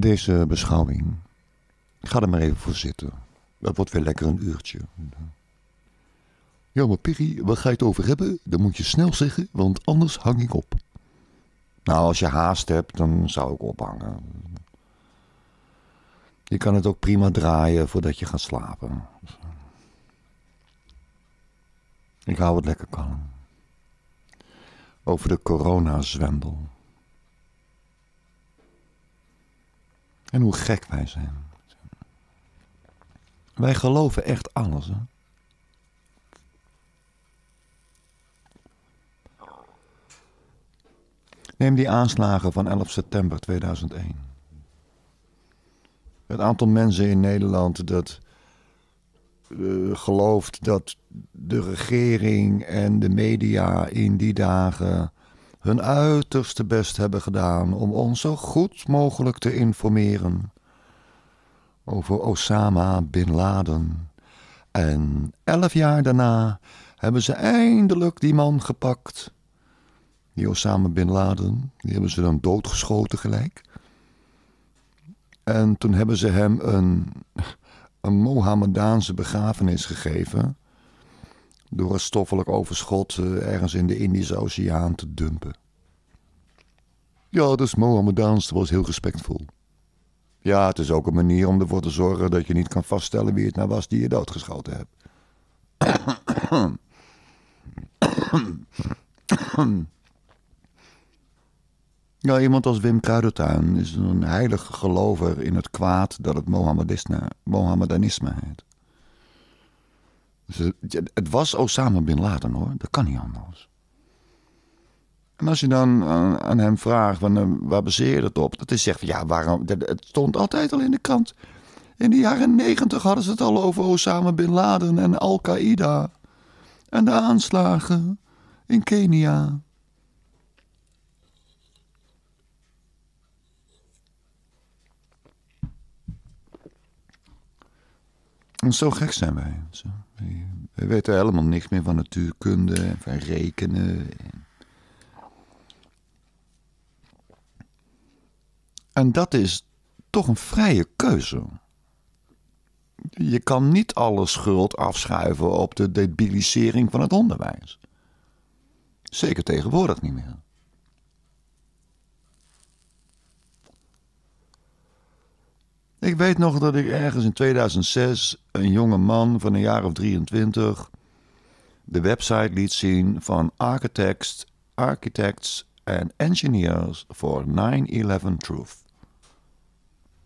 deze beschouwing. Ga er maar even voor zitten. Dat wordt weer lekker een uurtje. Ja, maar Piri, waar ga je het over hebben? Dan moet je snel zeggen, want anders hang ik op. Nou, als je haast hebt, dan zou ik ophangen. Je kan het ook prima draaien voordat je gaat slapen. Ik hou het lekker kalm. Over de coronazwendel. En hoe gek wij zijn. Wij geloven echt alles. Neem die aanslagen van 11 september 2001. Het aantal mensen in Nederland dat eh, gelooft dat de regering en de media in die dagen hun uiterste best hebben gedaan om ons zo goed mogelijk te informeren over Osama bin Laden. En elf jaar daarna hebben ze eindelijk die man gepakt. Die Osama bin Laden, die hebben ze dan doodgeschoten gelijk. En toen hebben ze hem een, een Mohammedaanse begrafenis gegeven door een stoffelijk overschot eh, ergens in de Indische Oceaan te dumpen. Ja, dus Mohammedaans was heel respectvol. Ja, het is ook een manier om ervoor te zorgen dat je niet kan vaststellen wie het nou was die je doodgeschoten hebt. Ja, iemand als Wim Kruidertuin is een heilige gelover in het kwaad dat het Mohammedanisme heet. Het was Osama Bin Laden hoor, dat kan niet anders. En als je dan aan hem vraagt, van, eh, waar baseer je dat op? Dat is zegt, van, ja, waarom, het stond altijd al in de krant. In de jaren negentig hadden ze het al over Osama Bin Laden en Al-Qaeda. En de aanslagen in Kenia. En zo gek zijn wij. Zo. We weten helemaal niks meer van natuurkunde en van rekenen. En dat is toch een vrije keuze. Je kan niet alle schuld afschuiven op de debilisering van het onderwijs. Zeker tegenwoordig niet meer. Ik weet nog dat ik ergens in 2006 een jonge man van een jaar of 23 de website liet zien van Architects, Architects and Engineers for 9-11 Truth.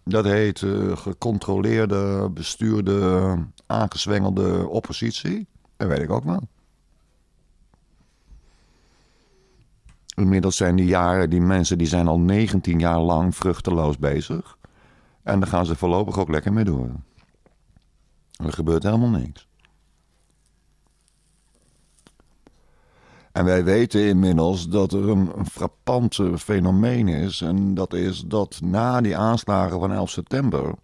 Dat heet eh, gecontroleerde, bestuurde, aangezwengelde oppositie. Dat weet ik ook wel. Inmiddels zijn die jaren, die mensen die zijn al 19 jaar lang vruchteloos bezig. En daar gaan ze voorlopig ook lekker mee door. Er gebeurt helemaal niks. En wij weten inmiddels dat er een, frappant fenomeen is. En dat is dat na die aanslagen van 11 september.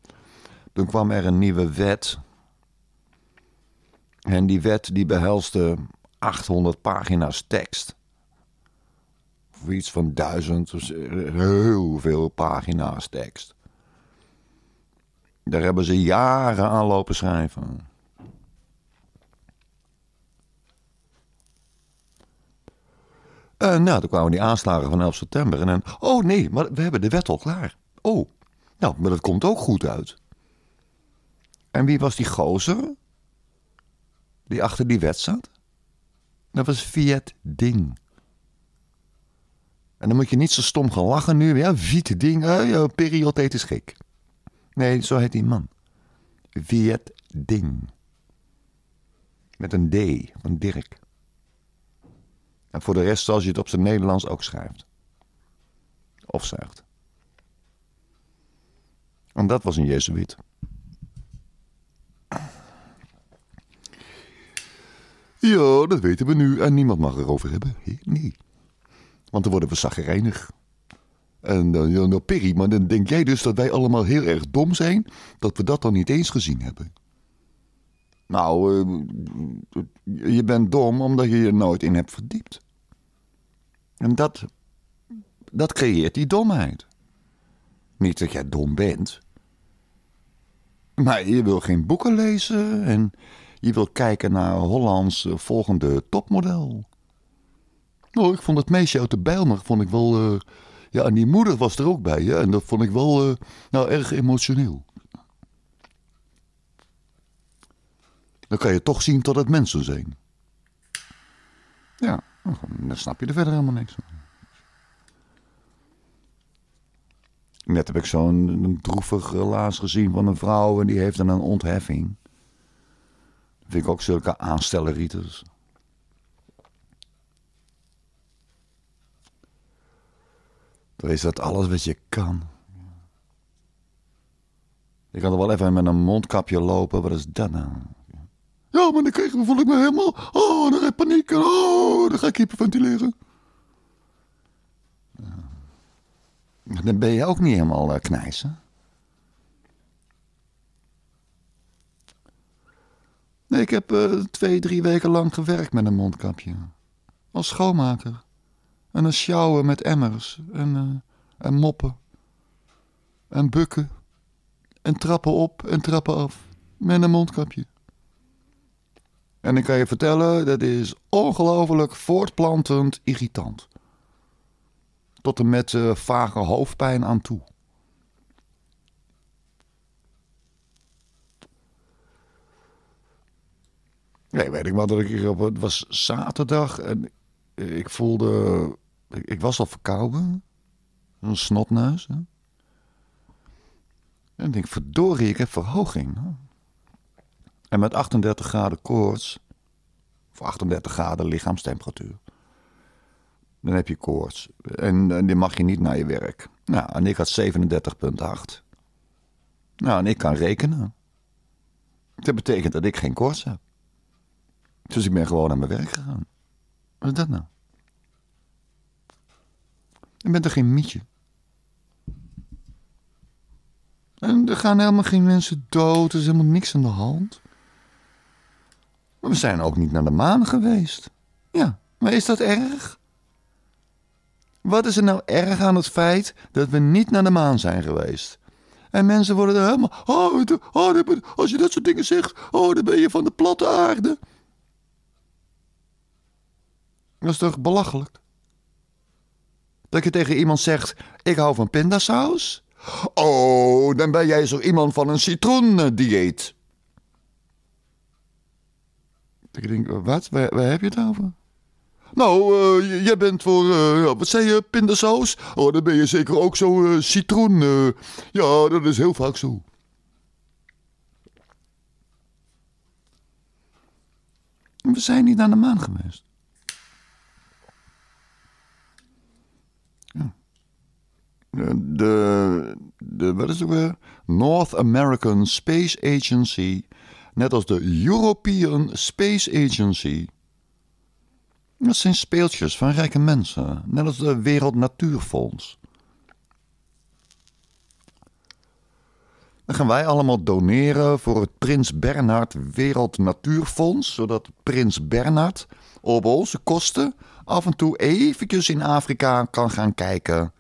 toen kwam er een nieuwe wet. En die wet die behelste 800 pagina's tekst. Of iets van duizend, dus heel veel pagina's tekst. Daar hebben ze jaren aan lopen schrijven. Uh, nou, toen kwamen die aanslagen van 11 september. En dan, oh nee, maar we hebben de wet al klaar. Oh, nou, maar dat komt ook goed uit. En wie was die gozer die achter die wet zat? Dat was Viet Ding. En dan moet je niet zo stom gaan lachen nu. Ja, Viet Ding, uh, ja, is gek. Nee, zo heet die man. Viet Ding. Met een D, van Dirk. En voor de rest zoals je het op zijn Nederlands ook schrijft. Of zuigt. En dat was een Jezuïet. Ja, dat weten we nu en niemand mag erover hebben. Nee. Want dan worden we zaggerijnig. En dan, eh, nou, dan, Perry, maar dan denk jij dus dat wij allemaal heel erg dom zijn, dat we dat dan niet eens gezien hebben. Nou, eh, je bent dom omdat je je nooit in hebt verdiept. En dat, dat creëert die domheid. Niet dat jij dom bent, maar je wil geen boeken lezen en je wil kijken naar Hollands eh, volgende topmodel. Oh, ik vond het meisje uit de Bijlmer vond ik wel. Ja, en die moeder was er ook bij. Hè? En dat vond ik wel eh, nou, erg emotioneel. Dan kan je toch zien dat het mensen zijn. Ja, dan snap je er verder helemaal niks van. Net heb ik zo'n droevig relaas gezien van een vrouw en die heeft dan een ontheffing. Dat vind ik ook zulke aanstellerieters. Dan is dat alles wat je kan. Ik kan er wel even met een mondkapje lopen, wat is dat nou? Ja, maar dan kreeg, voel ik me helemaal. Oh, dan heb ik paniek. Oh, dan ga ik hyperventileren. Dan ben je ook niet helemaal uh, eh, knijsen. Nee, ik heb eh, twee, drie weken lang gewerkt met een mondkapje. Als schoonmaker. En een sjouwen met emmers. En, eh, en moppen. En bukken. En trappen op en trappen af. Met een mondkapje. En ik kan je vertellen, dat is ongelooflijk voortplantend irritant. Tot en met eh, vage hoofdpijn aan toe. Nee, weet ik wat dat ik hier op... Het was zaterdag en eh, ik voelde ik, ik was al verkouden. Een snotneus. Hè? En ik denk, verdorie, ik heb verhoging. Hè? En met 38 graden koorts, of 38 graden lichaamstemperatuur, dan heb je koorts. En, en die mag je niet naar je werk. Nou, en ik had 37,8. Nou, en ik kan rekenen. Dat betekent dat ik geen koorts heb. Dus ik ben gewoon naar mijn werk gegaan. Wat is dat nou? Je bent er geen mietje. En er gaan helemaal geen mensen dood. Er is helemaal niks aan de hand. Maar we zijn ook niet naar de maan geweest. Ja, maar is dat erg? Wat is er nou erg aan het feit dat we niet naar de maan zijn geweest? En mensen worden er helemaal. Oh, oh, als je dat soort dingen zegt, oh, dan ben je van de platte aarde. Dat is toch belachelijk? dat je tegen iemand zegt: Ik hou van pindasaus? Oh, dan ben jij zo iemand van een citroendieet. Ik denk, wat? Waar, heb je het over? Nou, eh, jij bent voor, eh, wat zei je, pindasaus? Oh, dan ben je zeker ook zo eh, citroen. ja, dat is heel vaak zo. We zijn niet naar de maan geweest. de, de, wat is het weer? North American Space Agency, net als de European Space Agency. Dat zijn speeltjes van rijke mensen, net als de Wereld Natuurfonds. Dan gaan wij allemaal doneren voor het Prins Bernhard Wereld Natuurfonds, zodat Prins Bernhard op onze kosten af en toe eventjes in Afrika kan gaan kijken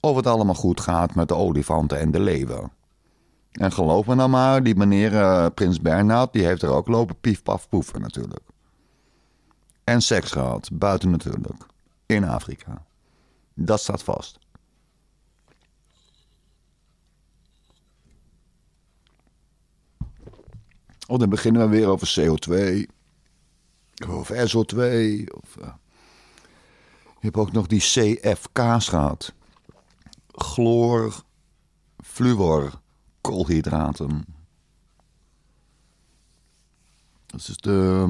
of het allemaal goed gaat met de olifanten en de leeuwen. En geloof me nou maar, die meneer eh, Prins Bernhard, die heeft er ook lopen poeven natuurlijk. En seks gehad, buiten natuurlijk, in Afrika. Dat staat vast. Oh, dan beginnen we weer over CO2. Of SO2. Of, eh, Je hebt ook nog die CFK's gehad chloor, fluor, koolhydraten. Dat is de.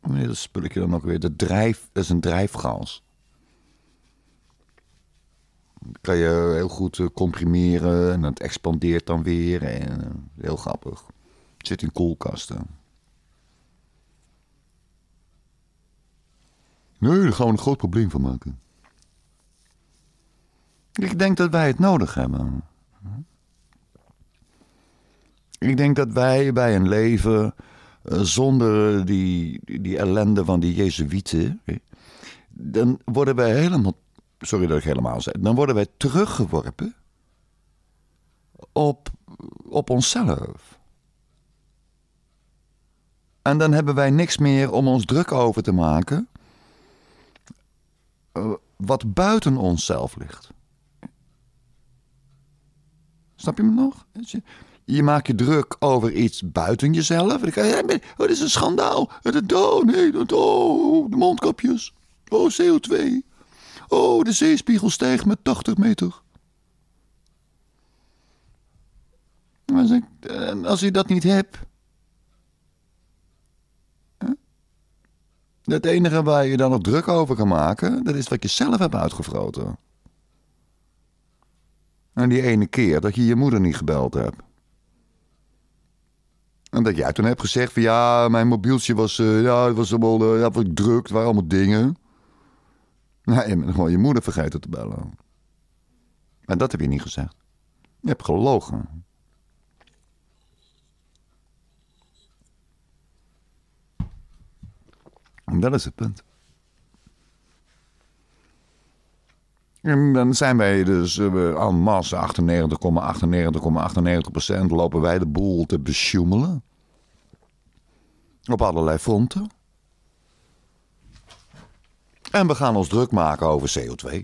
spul dat spulletje dan ook weer? De drijf, dat is een drijfgas. Dat kan je heel goed eh, comprimeren en het expandeert dan weer. En, eh, heel grappig. Het zit in koelkasten. Nee, daar gaan we een groot probleem van maken. Ik denk dat wij het nodig hebben. Ik denk dat wij bij een leven eh, zonder die, die ellende van die Jezuïeten. dan worden wij helemaal. Sorry dat ik helemaal zei. Dan worden wij teruggeworpen op, op onszelf. En dan hebben wij niks meer om ons druk over te maken. Eh, wat buiten onszelf ligt. Snap je me nog? Je maakt je druk over iets buiten jezelf. En oh, dit is een schandaal. Het oh nee, oh, dat, de mondkapjes. Oh, CO2. Oh, de zeespiegel stijgt met 80 meter. als je eh, dat niet hebt. Het enige waar je dan nog druk over kan maken, dat is wat je zelf hebt uitgevroten en die ene keer dat je je moeder niet gebeld hebt. En dat jij toen hebt gezegd van ja, mijn mobieltje was, uh, ja, het was allemaal eh, ja, druk, het waren allemaal dingen. Nou, je gewoon je moeder vergeten te bellen. En dat heb je niet gezegd. Je hebt gelogen. En dat is het punt. En dan zijn wij dus aan uh, massa 98,98,98% lopen wij de boel te besjoemelen. Op allerlei fronten. En we gaan ons druk maken over CO2.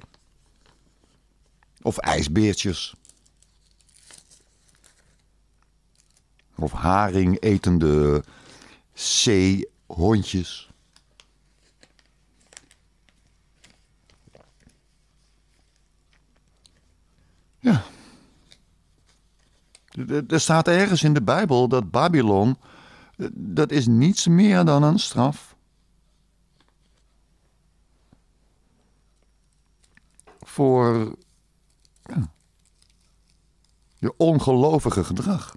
Of ijsbeertjes. Of haring etende zeehondjes. Ja. Er staat ergens in de Bijbel dat Babylon, eh, dat is niets meer dan een straf. Voor je ongelovige gedrag.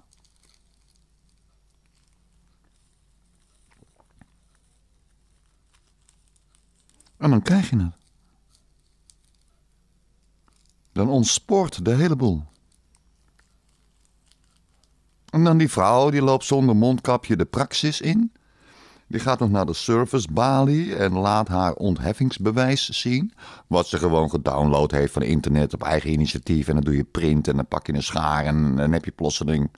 En dan krijg je het dan ontspoort de hele boel. En dan die vrouw, die loopt zonder mondkapje de praxis in. Die gaat nog naar de servicebalie en laat haar ontheffingsbewijs zien. Wat ze gewoon gedownload heeft van internet op eigen initiatief. En dan doe je print en dan pak je een schaar en dan heb je plotseling...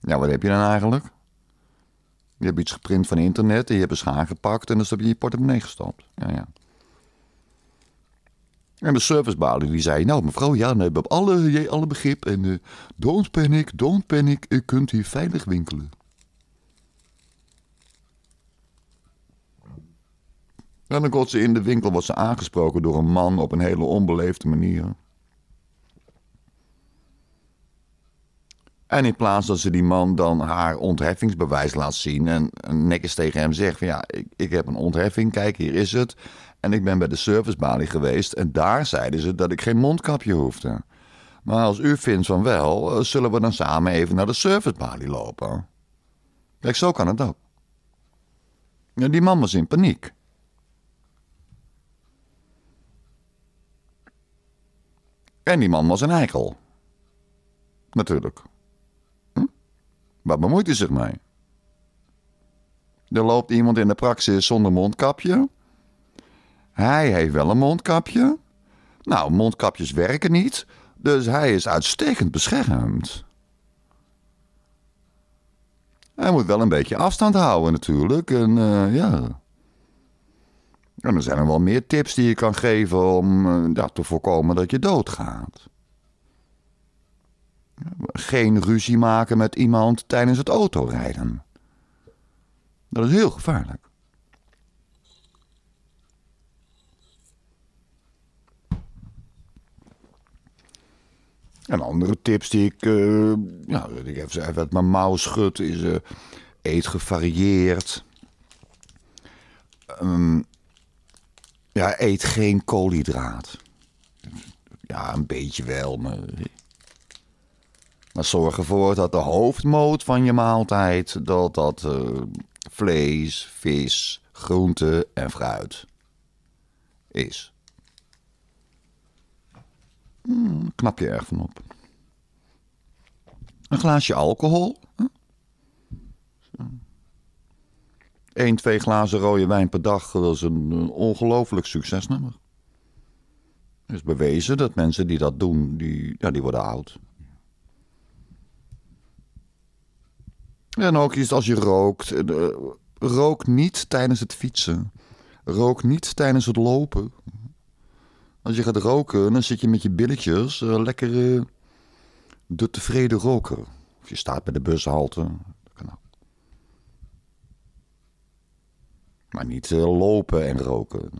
Ja, wat heb je dan eigenlijk? Je hebt iets geprint van internet en je hebt een schaar gepakt en dan heb je in je portemonnee gestopt. Ja, ja. En de servicebalie die zei, nou mevrouw, ja, nee, we hebben alle, alle begrip. En eh, don't panic, don't panic, u kunt hier veilig winkelen. En dan wordt ze in de winkel was ze aangesproken door een man op een hele onbeleefde manier. En in plaats dat ze die man dan haar ontheffingsbewijs laat zien en nekjes tegen hem zegt: van ja, ik, ik heb een ontheffing, kijk, hier is het. En ik ben bij de servicebalie geweest en daar zeiden ze dat ik geen mondkapje hoefde. Maar als u vindt van wel, eh, zullen we dan samen even naar de servicebalie lopen. Kijk, zo kan het ook. Ja, die man was in paniek. En die man was een eikel. Natuurlijk. Hm? Wat bemoeit hij zich mee? Er loopt iemand in de praxis zonder mondkapje. Hij heeft wel een mondkapje. Nou, mondkapjes werken niet, dus hij is uitstekend beschermd. Hij moet wel een beetje afstand houden natuurlijk. En eh, ja. En er zijn er wel meer tips die je kan geven om uh, te voorkomen dat je doodgaat. Geen ruzie maken met iemand tijdens het autorijden. Dat is heel gevaarlijk. En andere tips die ik, uh, nou, ik even, even uit mijn mouw schud, is eh, eet gevarieerd. Ehm, ja, eet geen koolhydraat. Ja, een beetje wel, maar... Maar zorg ervoor dat de hoofdmoot van je maaltijd... dat dat eh, vlees, vis, groente en fruit is. Hmm, knap je erg van op. Een glaasje alcohol. Eén, twee glazen rode wijn per dag dat is een, een ongelooflijk succesnummer. Het is bewezen dat mensen die dat doen, die, ja, die worden oud. En ook iets als je rookt. Eh, rook niet tijdens het fietsen. Rook niet tijdens het lopen. Als je gaat roken, dan zit je met je billetjes uh, lekker uh, de tevreden roker. Of je staat bij de bushalte. Maar niet eh, lopen en roken.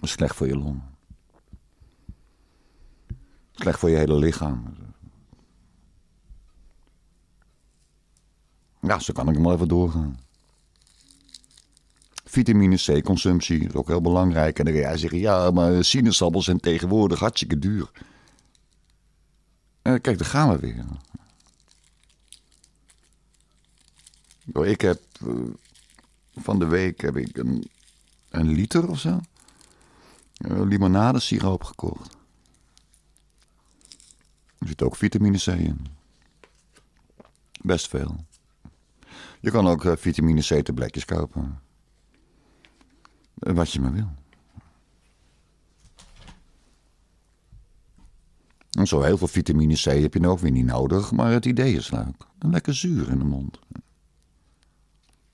is slecht voor je longen. Slecht voor je hele lichaam. Ja, zo kan ik hem wel even doorgaan vitamine C-consumptie, dat is ook heel belangrijk. En dan ga jij zeggen, ja, maar sinaasappels zijn tegenwoordig hartstikke duur. En eh, kijk, daar gaan we weer. Ik heb eh, van de week heb ik een, een liter of zo eh, limonadesiroop gekocht. Er zit ook vitamine C in. Best veel. Je kan ook vitamine C-tabletjes kopen. Wat je maar wil. En zo heel veel vitamine C heb je nou ook weer niet nodig, maar het idee is leuk. een lekker zuur in de mond.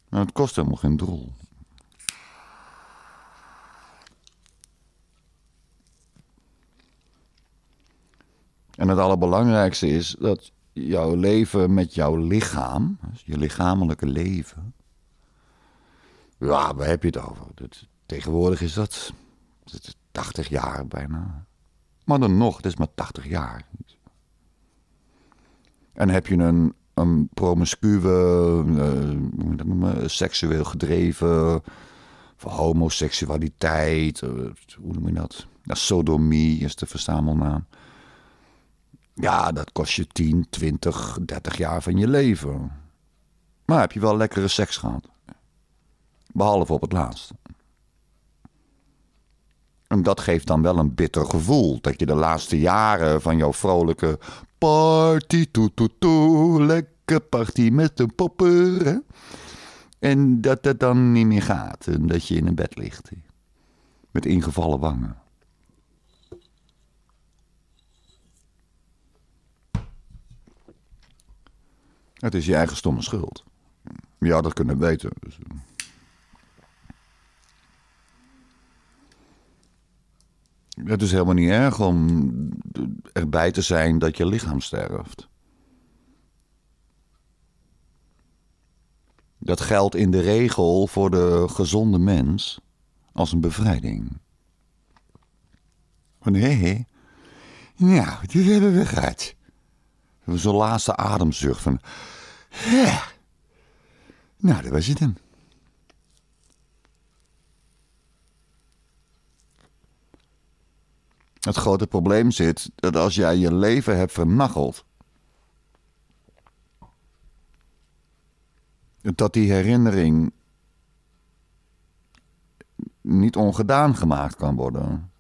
Maar het kost helemaal geen drol. En het allerbelangrijkste is dat jouw leven met jouw lichaam, dus je lichamelijke leven. Ja, waar heb je het over? Dat, Tegenwoordig is dat 80 jaar bijna. Maar dan nog, het is maar 80 jaar. En heb je een, een promiscuwe, eh, seksueel gedreven, voor homoseksualiteit, eh, hoe noem je dat? Ja, sodomie is de verzamelnaam. Ja, dat kost je 10, 20, 30 jaar van je leven. Maar heb je wel lekkere seks gehad? Behalve op het laatste. En dat geeft dan wel een bitter gevoel. Dat je de laatste jaren van jouw vrolijke party, toe, toe, toe, lekker party met een popper. Hè? En dat dat dan niet meer gaat. En dat je in een bed ligt. Met ingevallen wangen. Het is je eigen stomme schuld. Ja, dat kunnen weten. Dus. Eh. Het is helemaal niet erg om erbij te zijn dat je lichaam sterft. Dat geldt in de regel voor de gezonde mens als een bevrijding. Van hé, hé. nou, dit hebben we gehad. Zo'n laatste ademzucht van. Nou, dat was het dan. Het grote probleem zit dat als jij je leven hebt vernacheld, dat die herinnering niet ongedaan gemaakt kan worden.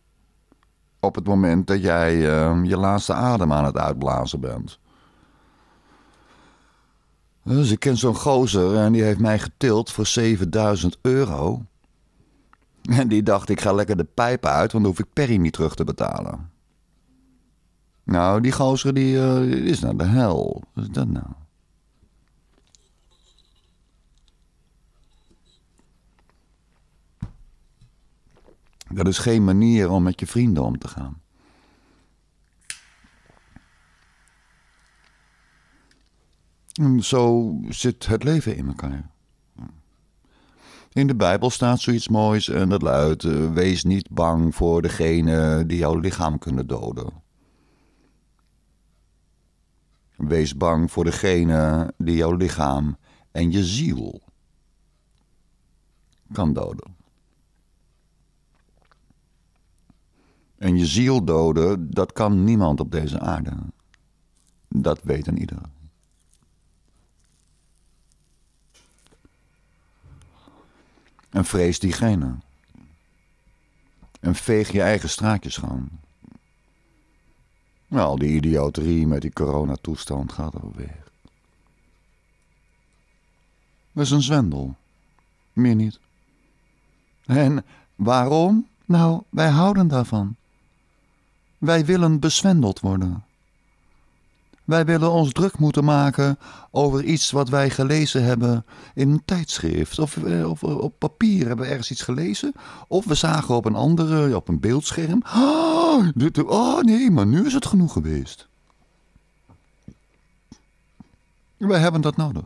Op het moment dat jij ehm, je laatste adem aan het uitblazen bent. Dus ik ken zo'n gozer en die heeft mij getild voor 7000 euro. En die dacht, ik ga lekker de pijp uit, want dan hoef ik Perry niet terug te betalen. Nou, die gozer die, eh, is naar de hel. Wat is dat nou? Dat is geen manier om met je vrienden om te gaan. En zo zit het leven in elkaar. In de Bijbel staat zoiets moois en eh, dat luidt: eh, Wees niet bang voor degene die jouw lichaam kunnen doden. Wees bang voor degene die jouw lichaam en je ziel kan doden. En je ziel doden, dat kan niemand op deze aarde. Dat weet een ieder. En vrees diegene. En veeg je eigen straatjes gewoon. Nou, al die idioterie met die coronatoestand gaat alweer. Dat is een zwendel. Meer niet. En waarom? Nou, wij houden daarvan. Wij willen bezwendeld worden. Wij willen ons druk moeten maken over iets wat wij gelezen hebben in een tijdschrift. Of, eh, eh, op papier hebben we ergens iets gelezen. Of we zagen op een andere, op een beeldscherm. Oh, oh nee, maar nu is het genoeg geweest. Wij hebben dat nodig.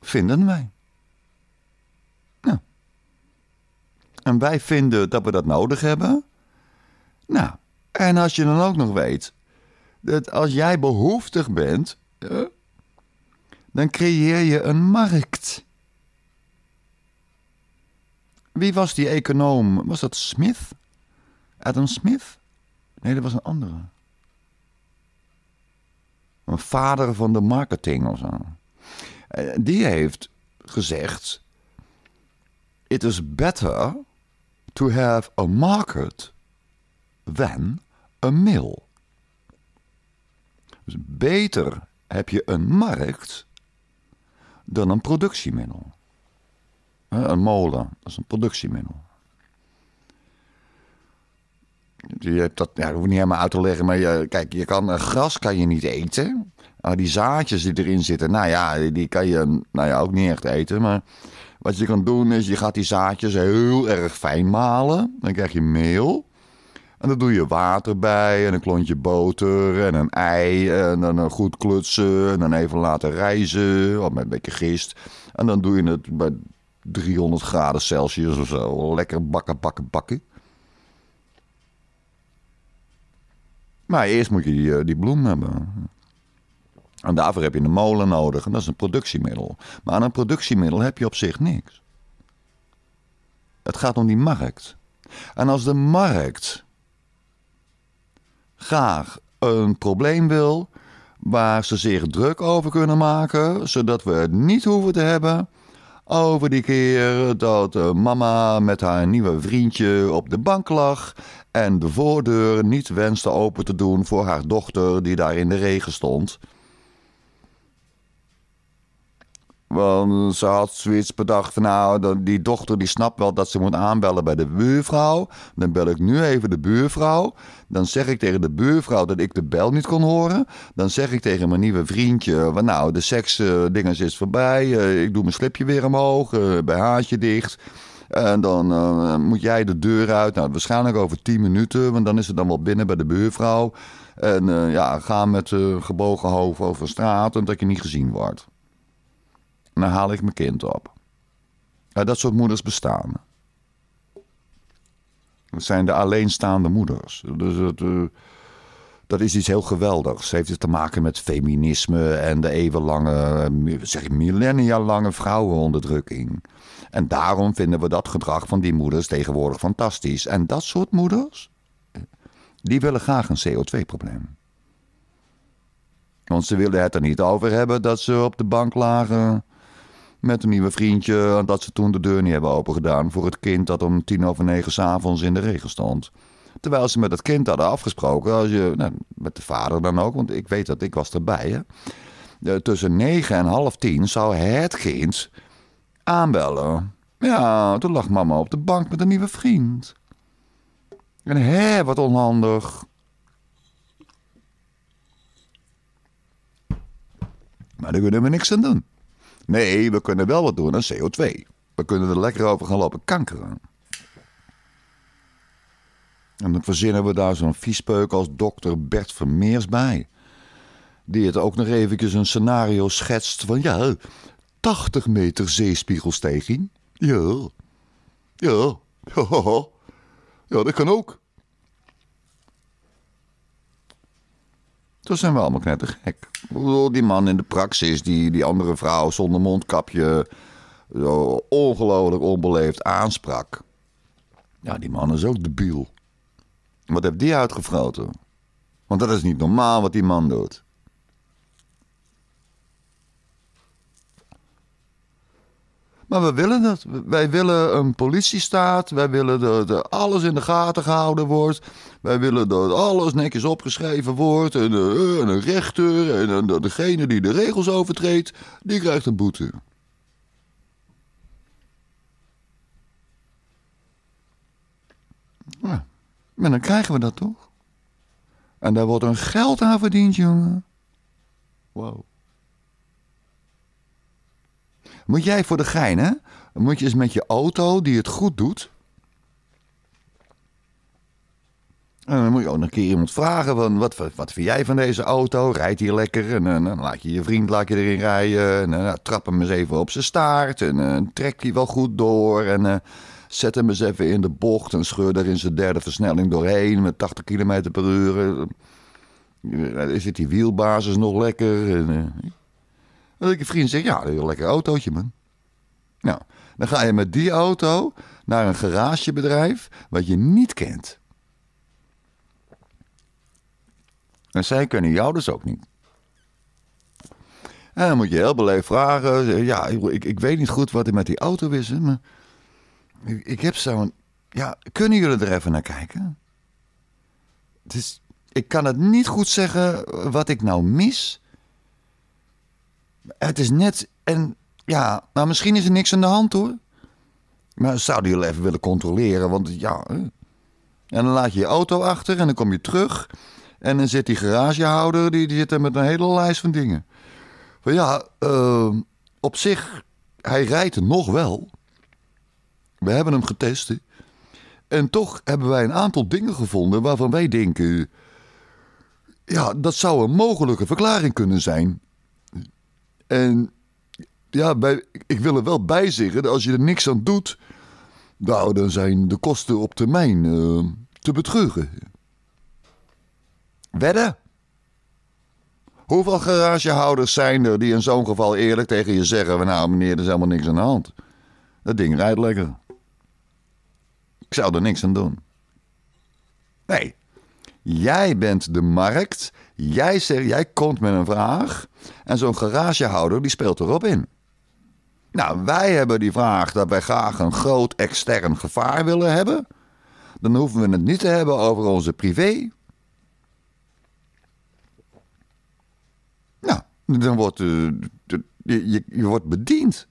Vinden wij. En wij vinden dat we dat nodig hebben. Nou, en als je dan ook nog weet dat als jij behoeftig bent, eh, dan creëer je een markt. Wie was die econoom? Was dat Smith? Adam Smith? Nee, dat was een andere. Een vader van de marketing of zo. Eh, die heeft gezegd: It is better to have a market Wen een meel. Dus beter heb je een markt dan een productiemiddel. Een molen, is een productiemiddel. Je hebt dat, ja, dat hoef ik niet helemaal uit te leggen, maar je, kijk, je kan, eh, gras kan je niet eten. Maar die zaadjes die erin zitten, nou ja, die kan je nou ja, ook niet echt eten. Maar wat je kan doen is, je gaat die zaadjes heel erg fijn malen. Dan krijg je meel. En dan doe je water bij en een klontje boter en een ei en dan goed klutsen en dan even laten rijzen, wat met een beetje gist. En dan doe je het bij 300 graden Celsius of zo. Lekker bakken, bakken, bakken. Maar eerst moet je die, eh, die bloem hebben. En daarvoor heb je een molen nodig en dat is een productiemiddel. Maar aan een productiemiddel heb je op zich niks. Het gaat om die markt. En als de markt graag een probleem wil waar ze zich druk over kunnen maken, zodat we het niet hoeven te hebben over die keer dat mama met haar nieuwe vriendje op de bank lag en de voordeur niet wenste open te doen voor haar dochter die daar in de regen stond. Want ze had zoiets bedacht nou, die dochter die snapt wel dat ze moet aanbellen bij de buurvrouw. Dan bel ik nu even de buurvrouw. Dan zeg ik tegen de buurvrouw dat ik de bel niet kon horen. Dan zeg ik tegen mijn nieuwe vriendje, nou, de seksdinges eh, is voorbij. Eh, ik doe mijn slipje weer omhoog, eh, bij haartje dicht. En dan moet jij de deur uit. Nou, waarschijnlijk over 10 minuten, want dan is het dan wel binnen bij de buurvrouw. En ja, ga met gebogen hoofd over straat, omdat je niet gezien wordt dan haal ik mijn kind op. dat soort moeders bestaan. Dat zijn de alleenstaande moeders. Dus het, eh, dat is iets heel geweldigs. Heeft het te maken met feminisme en de eeuwenlange, eh, zeg millennia lange vrouwenonderdrukking. En daarom vinden we dat gedrag van die moeders tegenwoordig fantastisch. En dat soort moeders, die willen graag een CO2-probleem. Want ze willen het er niet over hebben dat ze op de bank lagen met een nieuwe vriendje. Dat ze toen de deur niet hebben opengedaan voor het kind dat om tien over negen s'avonds in de regen stond. Terwijl ze met het kind hadden afgesproken, als je, nou, met de vader dan ook, want ik weet dat ik was erbij. Hè? Eh, tussen negen en half tien zou het kind aanbellen. Ja, toen lag mama op de bank met een nieuwe vriend. En hè, wat onhandig. Maar daar kunnen we niks aan doen. Nee, we kunnen wel wat doen aan CO2. We kunnen er lekker over gaan lopen kankeren. En dan verzinnen we daar zo'n viespeuk als dokter Bert Vermeers bij. Die het ook nog eventjes een scenario schetst van ja, 80 meter zeespiegelstijging. Ja, ja, ja, ja, dat kan ook. Toen zijn we allemaal knettergek. Die man in de praxis, die, die andere vrouw zonder mondkapje... zo ongelooflijk onbeleefd aansprak. Ja, die man is ook debiel. Wat heeft die uitgefroten? Want dat is niet normaal wat die man doet. Maar we willen dat. Wij willen een politiestaat. Wij willen dat alles in de gaten gehouden wordt. Wij willen dat alles netjes opgeschreven wordt. En, eh, een rechter. En, degene die de regels overtreedt, die krijgt een boete. Maar dan krijgen we dat toch? En daar wordt een geld aan verdiend, jongen. Wow. Moet jij voor de gein, hè? Moet je eens met je auto die het goed doet. En dan moet je ook nog een keer iemand vragen: van, wat, wat, vind jij van deze auto? Rijdt hij lekker? En, dan eh, nou, laat je je vriend laat je erin rijden. En, en eh, nou, trap hem eens even op zijn staart. En eh, trekt hij wel goed door. En zet hem eens even in de bocht. En scheur er in zijn derde versnelling doorheen met 80 km per uur. Zit die wielbasis nog lekker? En, dat ik een vriend zeg, ja, dat is een lekker autootje, man. Nou, dan ga je met die auto naar een garagebedrijf wat je niet kent. En zij kunnen jou dus ook niet. En dan moet je heel beleefd vragen. Ja, ik, ik weet niet goed wat er met die auto is. Maar ik, ik heb zo'n... Ja, kunnen jullie er even naar kijken? Het is, ik kan het niet goed zeggen wat ik nou mis... Het is net. En ja, maar nou, misschien is er niks aan de hand hoor. Maar zouden jullie even willen controleren? Want ja. En dan laat je je auto achter en dan kom je terug. En dan zit die garagehouder, die, die zit er met een hele lijst van dingen. Van ja, ehm, op zich, hij rijdt nog wel. We hebben hem getest. En toch hebben wij een aantal dingen gevonden waarvan wij denken. Ja, dat zou een mogelijke verklaring kunnen zijn. En ja, bij, ik wil er wel bij zeggen, dat als je er niks aan doet, nou, dan zijn de kosten op termijn uh, te betreuren. Wedden? Hoeveel garagehouders zijn er die in zo'n geval eerlijk tegen je zeggen: Nou, meneer, er is helemaal niks aan de hand. Dat ding rijdt lekker. Ik zou er niks aan doen. Nee. Jij bent de markt. Jij, zegt, jij komt met een vraag. En zo'n garagehouder die speelt erop in. Nou, wij hebben die vraag dat wij graag een groot extern gevaar willen hebben. Dan hoeven we het niet te hebben over onze privé. Nou, dan wordt eh, je wordt bediend.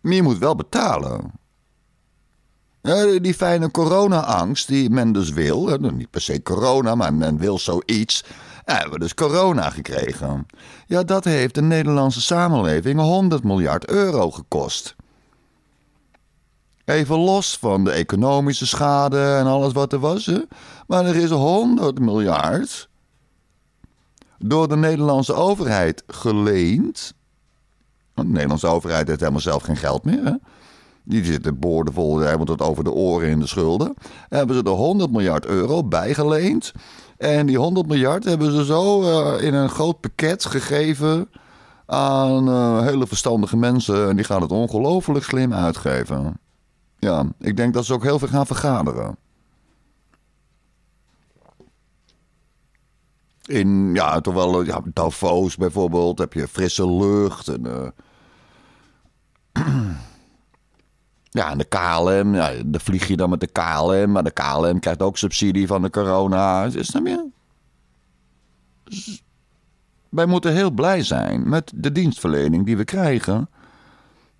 Maar je moet wel betalen. Die fijne corona-angst die men dus wil. Niet per se corona, maar men wil zoiets. Ja, eh, hebben we dus corona gekregen. Ja, dat heeft de Nederlandse samenleving 100 miljard euro gekost. Even los van de economische schade en alles wat er was. Maar er is 100 miljard door de Nederlandse overheid geleend. Want de Nederlandse overheid heeft helemaal zelf geen geld meer. Hè? Die zitten boordevol, vol, hebben het over de oren in de schulden. Hebben ze er 100 miljard euro bijgeleend. En die 100 miljard hebben ze zo eh, in een groot pakket gegeven aan eh, hele verstandige mensen. En die gaan het ongelooflijk slim uitgeven. Ja, ik denk dat ze ook heel veel gaan vergaderen. In, ja, toch eh, wel, ja, Davos bijvoorbeeld heb je frisse lucht en... Ja, en de KLM, ja, dan vlieg je dan met de KLM, maar de KLM krijgt ook subsidie van de corona. is dat Dus wij moeten heel blij zijn met de dienstverlening die we krijgen.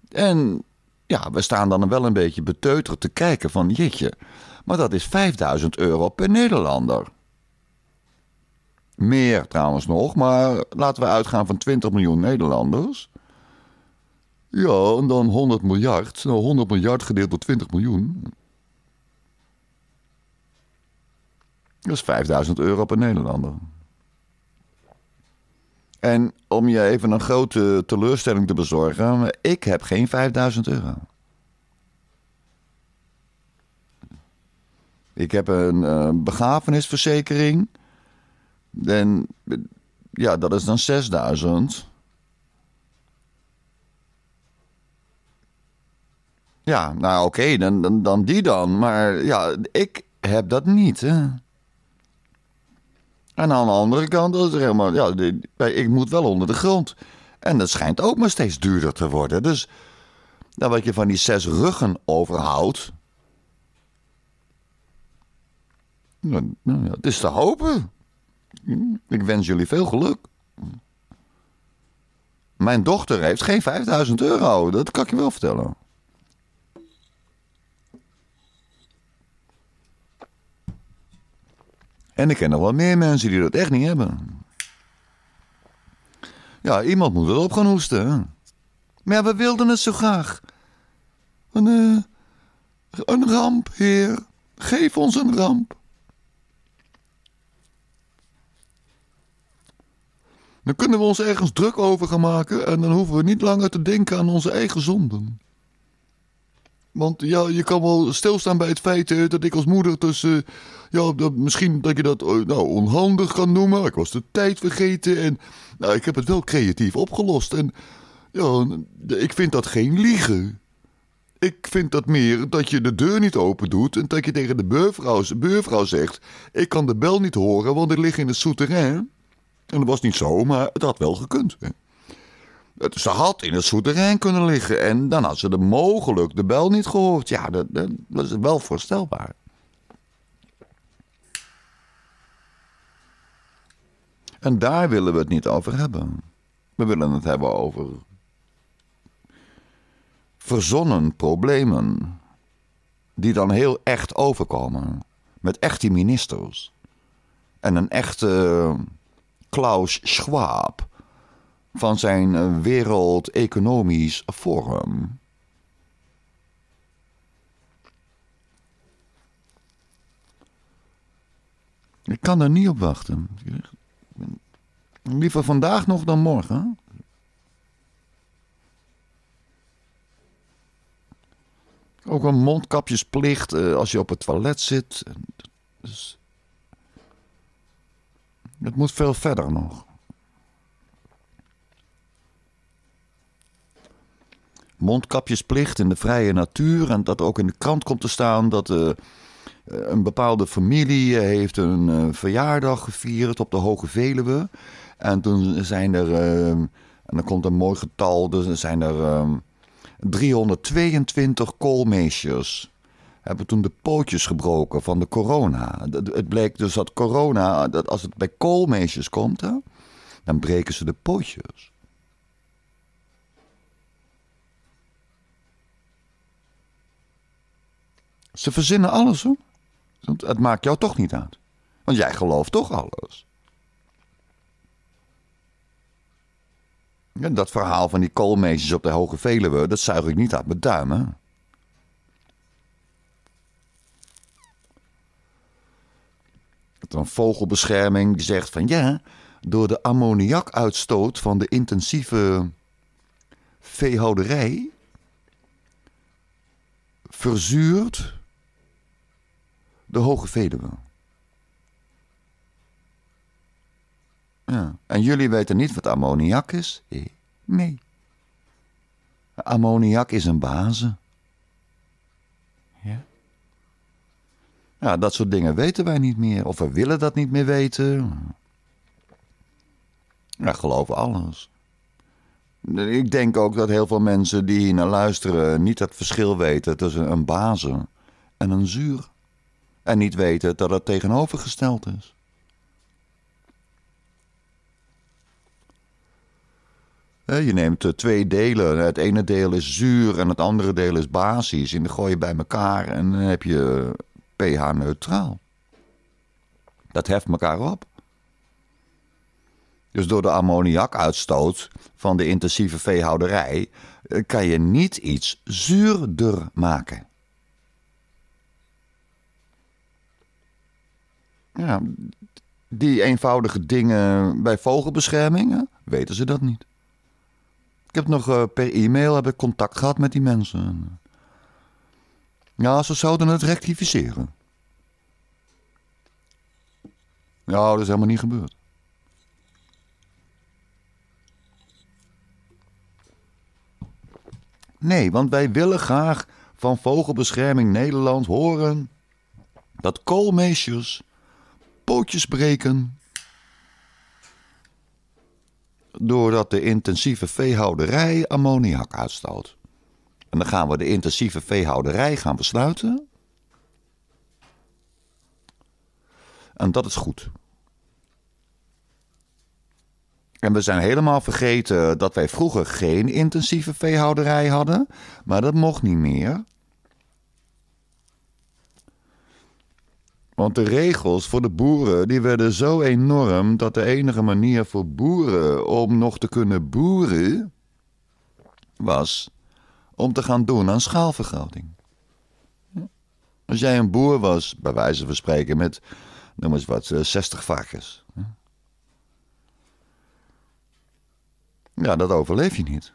En ja, we staan dan wel een beetje beteuterd te kijken van jeetje, maar dat is 5000 euro per Nederlander. Meer trouwens nog, maar laten we uitgaan van 20 miljoen Nederlanders. Ja, en dan 100 miljard. Nou, 100 miljard gedeeld door 20 miljoen. Dat is 5000 euro per Nederlander. En om je even een grote teleurstelling te bezorgen, ik heb geen 5000 euro. Ik heb een, een eh, begrafenisverzekering. En ja, dat is dan 6000. Ja, nou oké, dan, dan, dan die dan. Maar ja, ik heb dat niet. Hè. En aan de andere kant, dat is helemaal, ja, ik moet wel onder de grond. En dat schijnt ook maar steeds duurder te worden. Dus dan nou, wat je van die zes ruggen overhoudt. Nou, nou ja, het is te hopen. Hm, ik wens jullie veel geluk. Mijn dochter heeft geen 5000 euro, dat kan ik je wel vertellen. En ik ken nog wel meer mensen die dat echt niet hebben. Ja, iemand moet het op gaan hoesten. Maar ja, we wilden het zo graag. Een, eh, een ramp, heer. Geef ons een ramp. Dan kunnen we ons ergens druk over gaan maken en dan hoeven we niet langer te denken aan onze eigen zonden. Want ja, je kan wel stilstaan bij het feit dat ik als moeder tussen... ja, dat, misschien dat je dat eh, nou, onhandig kan noemen. Ik was de tijd vergeten en... Nou, ik heb het wel creatief opgelost. En ja, ik vind dat geen liegen. Ik vind dat meer dat je de deur niet open doet... en dat je tegen de buurvrouw, buurvrouw zegt... ik kan de bel niet horen, want ik lig in het souterrain. En dat was niet zo, maar het had wel gekund. Hè. Ze had in het souterrain kunnen liggen en dan had ze de mogelijk de bel niet gehoord. Ja, dat, dat was wel voorstelbaar. En daar willen we het niet over hebben. We willen het hebben over verzonnen problemen die dan heel echt overkomen. Met echte ministers. En een echte eh, Klaus Schwab van zijn eh, wereld economisch Forum. Ik kan er niet op wachten. Liever vandaag nog dan morgen. Ook een mondkapjesplicht eh, als je op het toilet zit. Dus- het moet veel verder nog. mondkapjesplicht in de vrije natuur. En dat ook in de krant komt te staan dat eh, eh, een bepaalde familie eh, heeft een verjaardag gevierd op de Hoge Veluwe. En toen zijn er, en dan komt een mooi getal, dus er zijn er 322 koolmeesjes. Hebben toen de pootjes gebroken van de corona. Het bleek dus dat corona, dat als het bij koolmeesjes komt, dan breken ze de pootjes. Ze verzinnen alles hoor. Het maakt jou toch niet uit. Want jij gelooft toch alles. En dat verhaal van die koolmeisjes op de Hoge Veluwe, dat zuig ik niet uit mijn duimen. Een vogelbescherming die zegt van ja, door de ammoniakuitstoot van de intensieve veehouderij verzuurt de Hoge Veluwe. Ja. En jullie weten niet wat ammoniak is? Eh, nee. Ammoniak is een base. Ja. Ja, dat soort dingen weten wij niet meer. Of we willen dat niet meer weten. Ja, geloven alles. Ik denk ook dat heel veel mensen die hier naar luisteren niet het verschil weten tussen een bazen en een zuur. En niet weten dat het tegenovergesteld is. Eh, je neemt eh, twee delen. Het ene deel is zuur en het andere deel is basis. En die gooi je bij elkaar en dan heb je pH neutraal. Dat heft elkaar op. Dus door de ammoniakuitstoot van de intensieve veehouderij eh, kan je niet iets zuurder maken. ja, die eenvoudige dingen bij vogelbescherming weten ze dat niet. Ik heb nog eh, per e-mail heb ik contact gehad met die mensen. Ja, ze zouden het rectificeren. Ja, dat is helemaal niet gebeurd. Nee, want wij willen graag van Vogelbescherming Nederland horen dat koolmeesjes pootjes breken. Doordat de intensieve veehouderij ammoniak uitstoot. En dan gaan we de intensieve veehouderij gaan besluiten. En dat is goed. En we zijn helemaal vergeten dat wij vroeger geen intensieve veehouderij hadden. Maar dat mocht niet meer. Want de regels voor de boeren die werden zo enorm dat de enige manier voor boeren om nog te kunnen boeren was om te gaan doen aan schaalvergroting. Als jij een boer was, bij wijze van spreken, met noem eens wat, 60 eh, varkens. Ja, dat overleef je niet.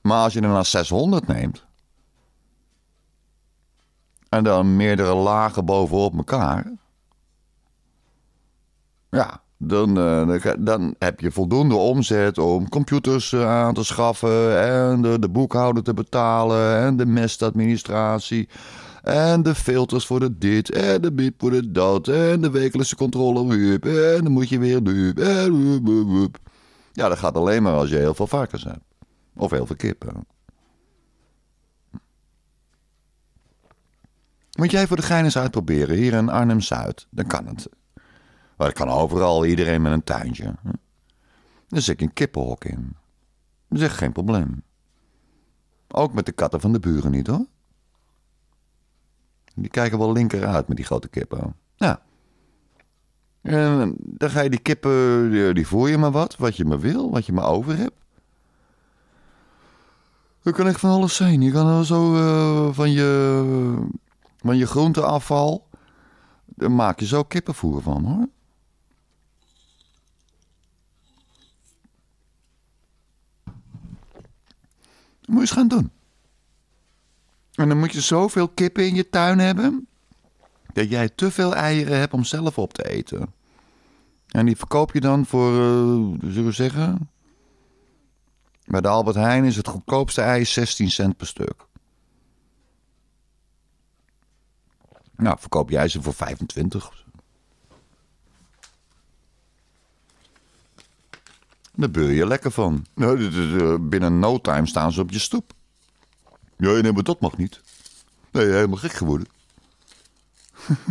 Maar als je er naar 600 neemt, en dan meerdere lagen bovenop elkaar. Ja, dan, eh, dan heb je voldoende omzet om computers eh, aan te schaffen. En de, de boekhouder te betalen. En de mestadministratie. En de filters voor de dit. En de bit voor de dat. En de wekelijkse controle. En dan moet je weer. Ja, dat gaat alleen maar als je heel veel varkens hebt. Of heel veel kippen. Moet jij voor de gein eens uitproberen hier in Arnhem-Zuid? Dan kan het. Maar dat kan overal, iedereen met een tuintje. Dan zit ik een kippenhok in. Dat is echt geen probleem. Ook met de katten van de buren niet hoor. Die kijken wel linker uit met die grote kippen. Ja. En eh, dan ga je die kippen, die voer je maar wat, wat je maar wil, wat je maar over hebt. Dat kan echt van alles zijn. Je kan al zo eh, van je maar je groenteafval, daar maak je zo kippenvoer van hoor. Dat moet je eens gaan doen. En dan moet je zoveel kippen in je tuin hebben. dat jij te veel eieren hebt om zelf op te eten. En die verkoop je dan voor, eh, zullen we zeggen. Bij de Albert Heijn is het goedkoopste ei 16 cent per stuk. Nou, verkoop jij ze voor 25. Daar beur je lekker van. Nou, binnen no time staan ze op je stoep. Ja, nee, maar dat mag niet. Nee, helemaal gek geworden.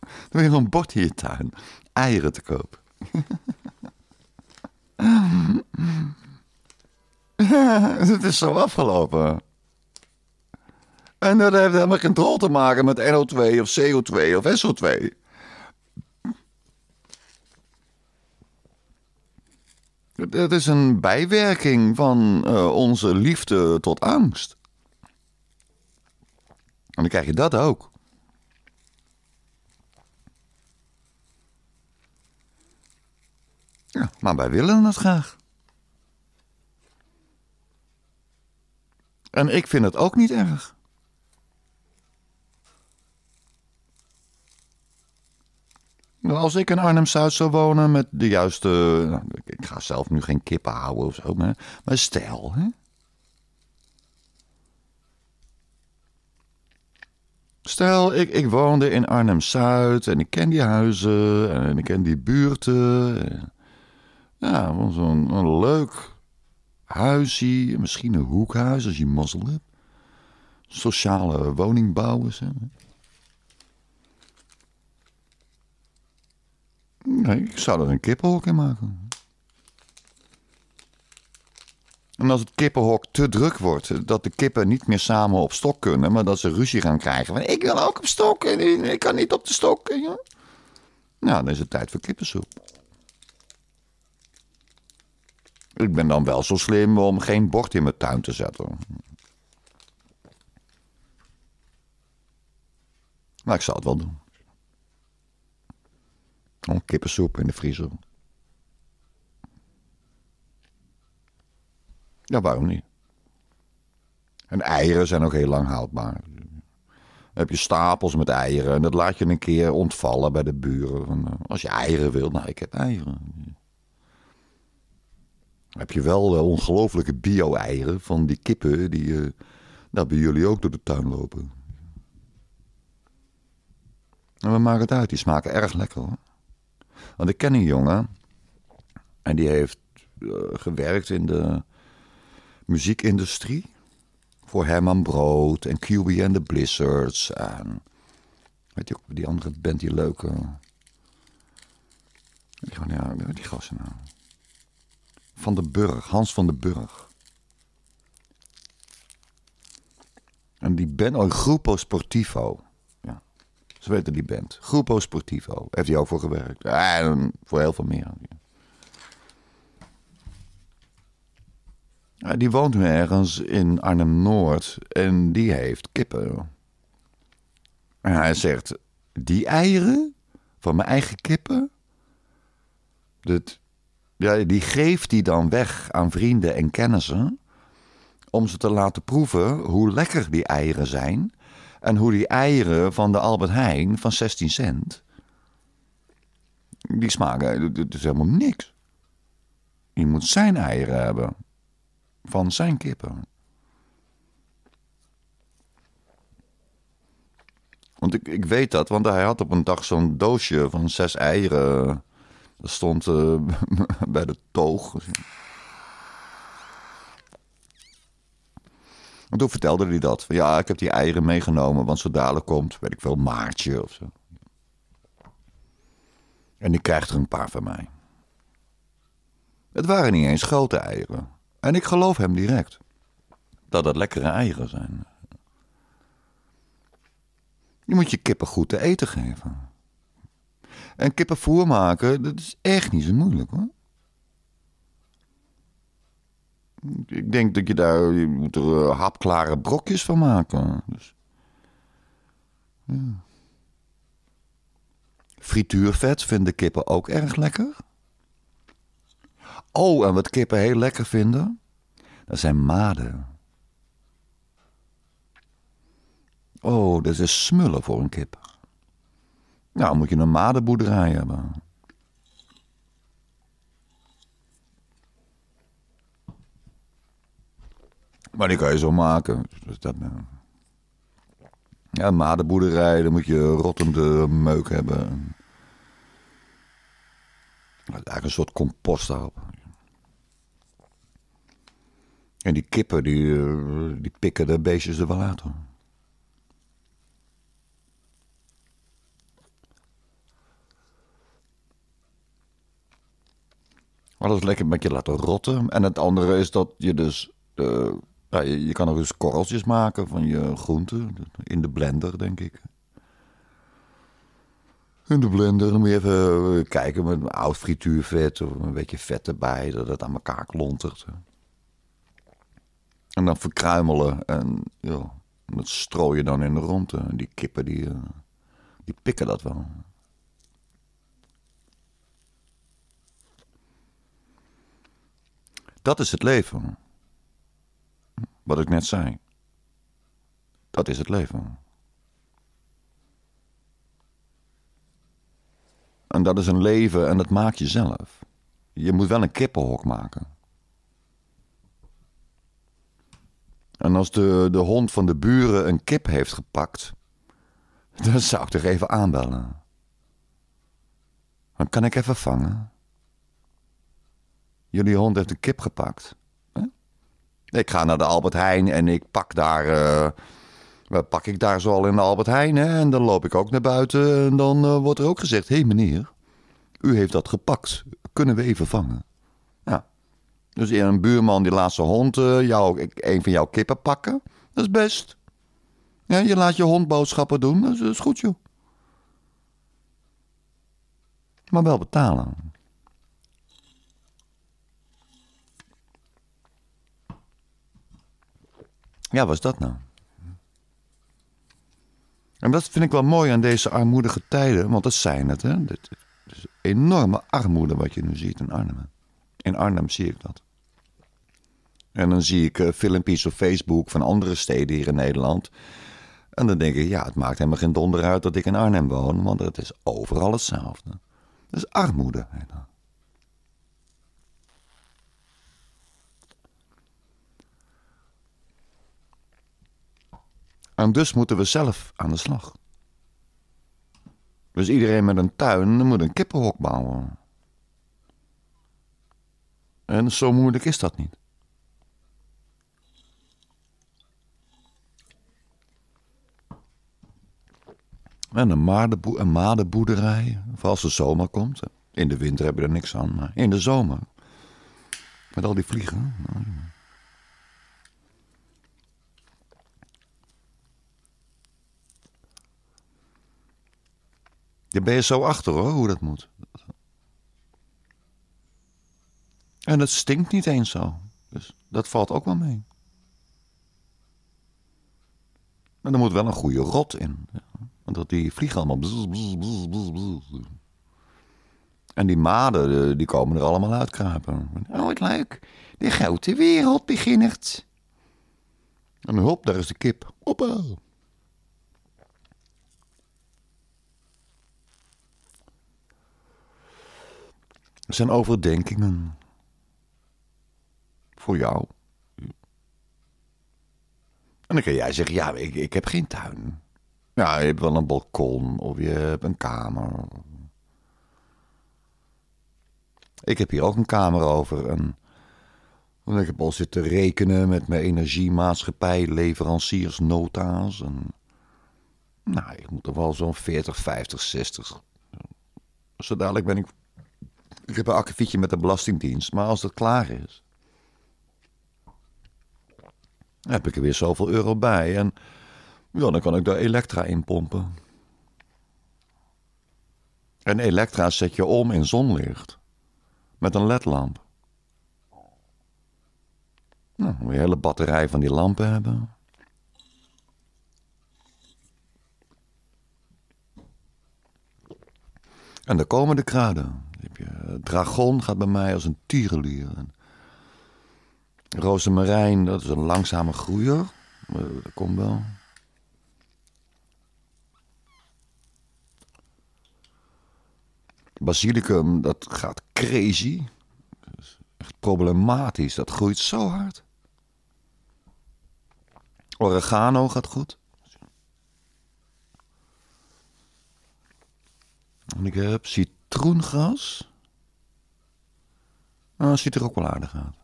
Dan ben je gewoon bord hier tuin. Eieren te koop. Het is zo afgelopen. En dat heeft helemaal geen rol te maken met NO2 of CO2 of SO2. Het is een bijwerking van eh, onze liefde tot angst. En dan krijg je dat ook. Ja, maar wij willen het graag. En ik vind het ook niet erg. Nou, als ik in Arnhem-Zuid zou wonen met de juiste... Nou, ik ga zelf nu geen kippen houden of zo, maar, maar stel, hè? Stel, ik, ik woonde in Arnhem-Zuid en ik ken die huizen en ik ken die buurten. Ja, zo'n een leuk huisje, misschien een hoekhuis als je mazzel hebt. Sociale woningbouwers. Hè? Nee, ik zou er een kippenhok in maken. En als het kippenhok te druk wordt, dat de kippen niet meer samen op stok kunnen, maar dat ze ruzie gaan krijgen. want ik wil ook op stok en ik kan niet op de stok. Nou, dan is het tijd voor kippensoep. Ik ben dan wel zo slim om geen bord in mijn tuin te zetten. Maar ik zal het wel doen. Gewoon kippensoep in de vriezer. Ja, waarom niet? En eieren zijn ook heel lang houdbaar. Dan heb je stapels met eieren en dat laat je een keer ontvallen bij de buren. Van, eh, als je eieren wil, nou ik heb eieren. heb je wel eh, ongelooflijke bio-eieren van die kippen die nou, bij jullie ook door de tuin lopen. En we maken het uit, die smaken erg lekker hoor. Want ik ken een jongen en die heeft eh, gewerkt in de muziekindustrie. Voor Herman Brood en QB en de Blizzards. En weet je ook, die andere band, die leuke. Ik ga ja, die gasten nou? Van de Burg, Hans van de Burg. En die band, oh, Grupo Sportivo. Ze weten die band. Grupo Sportivo. Heeft hij ook voor gewerkt. En voor heel veel meer. die woont nu ergens in Arnhem-Noord. En die heeft kippen. En hij zegt, die eieren van mijn eigen kippen... Dat, ja, die geeft hij dan weg aan vrienden en kennissen... om ze te laten proeven hoe lekker die eieren zijn... En hoe die eieren van de Albert Heijn van 16 cent. Die smaken, het eh, is dus helemaal niks. Je moet zijn eieren hebben. Van zijn kippen. Want ik, ik weet dat, want hij had op een dag zo'n doosje van zes eieren. Dat stond eh, bij de toog. En toen vertelde hij dat. ja, ik heb die eieren meegenomen, want zo dadelijk komt, weet ik veel, Maartje of zo. En die krijgt er een paar van mij. Het waren niet eens grote eieren. En ik geloof hem direct. Dat het lekkere eieren zijn. Je moet je kippen goed te eten geven. En kippenvoer maken, dat is echt niet zo moeilijk hoor. ik denk dat je daar je moet er eh, hapklare brokjes van maken. Dus, ja. Frituurvet vinden kippen ook erg lekker. Oh, en wat kippen heel lekker vinden, dat zijn maden. Oh, dat is smullen voor een kip. Nou, moet je een madenboerderij hebben. Maar die kan je zo maken. Dus dat, eh. ja, madenboerderij, dan moet je rottende meuk hebben. eigenlijk een soort compost daarop. En die kippen, die, eh, die pikken de beestjes er wel uit. Hoor. Alles lekker met je laten rotten. En het andere is dat je dus... Eh, ja, je, kan ook eens dus korreltjes maken van je groenten. In de blender, denk ik. In de blender, dan moet je even eh, kijken met oud frituurvet of een beetje vet erbij, dat het aan elkaar klontert. En dan verkruimelen en joh, dat strooi je dan in de ronde. En eh, die kippen die, eh, die pikken dat wel. Dat is het leven. Wat ik net zei. Dat is het leven. En dat is een leven en dat maak je zelf. Je moet wel een kippenhok maken. En als de, de hond van de buren een kip heeft gepakt, dan zou ik toch even aanbellen. Dan kan ik even vangen. Jullie hond heeft een kip gepakt. Ik ga naar de Albert Heijn en ik pak daar. Uh, wat pak ik daar zoal in de Albert Heijn? Hè? En dan loop ik ook naar buiten en dan eh, wordt er ook gezegd: Hé meneer, u heeft dat gepakt. Kunnen we even vangen? Ja. Dus een buurman die laat zijn hond eh, jou, een van jouw kippen pakken. Dat is best. Ja, je laat je hond boodschappen doen. Dat is, dat is goed, joh. Maar wel betalen. Ja, was dat nou? En dat vind ik wel mooi aan deze armoedige tijden, want dat zijn het. Hè? Dit is enorme armoede wat je nu ziet in Arnhem. In Arnhem zie ik dat. En dan zie ik eh, filmpjes op Facebook van andere steden hier in Nederland. En dan denk ik, ja, het maakt helemaal geen donder uit dat ik in Arnhem woon, want het is overal hetzelfde. Dat is armoede. Hè? En dus moeten we zelf aan de slag. Dus iedereen met een tuin moet een kippenhok bouwen. En zo moeilijk is dat niet. En een, madenbo een voor als de zomer komt. In de winter heb je er niks aan, maar in de zomer. Met al die vliegen. Je ben je zo achter hoor, hoe dat moet. En dat stinkt niet eens zo. Dus dat valt ook wel mee. Maar er moet wel een goede rot in. Want die vliegen allemaal. en die maden, die komen er allemaal uitkruipen. Oh, nou, wat leuk. De grote wereld beginnert. En hop, daar is de kip. Hoppa. zijn overdenkingen voor jou. En dan kun jij zeggen, ja, ik, ik heb geen tuin. Ja, je hebt wel een balkon of je hebt een kamer. Ik heb hier ook een kamer over. En ik heb al zitten rekenen met mijn energiemaatschappij, leveranciers, nota's. En, nou, ik moet er wel zo'n 40, 50, 60. Zo dadelijk ben ik ik heb een akkefietje met de Belastingdienst, maar als dat klaar is, heb ik er weer zoveel euro bij. En dan kan ik daar Elektra in pompen. En Elektra zet je om in zonlicht. Met een ledlamp. Nou, moet hele batterij van die lampen hebben. En dan komen de kruiden. Dragon gaat bij mij als een tierenlier. Rozemarijn, dat is een langzame groeier. Dat komt wel. Basilicum, dat gaat crazy. is echt problematisch. Dat groeit zo hard. Oregano gaat goed. En ik heb citroengras. Nou, ziet er ook wel aardig uit.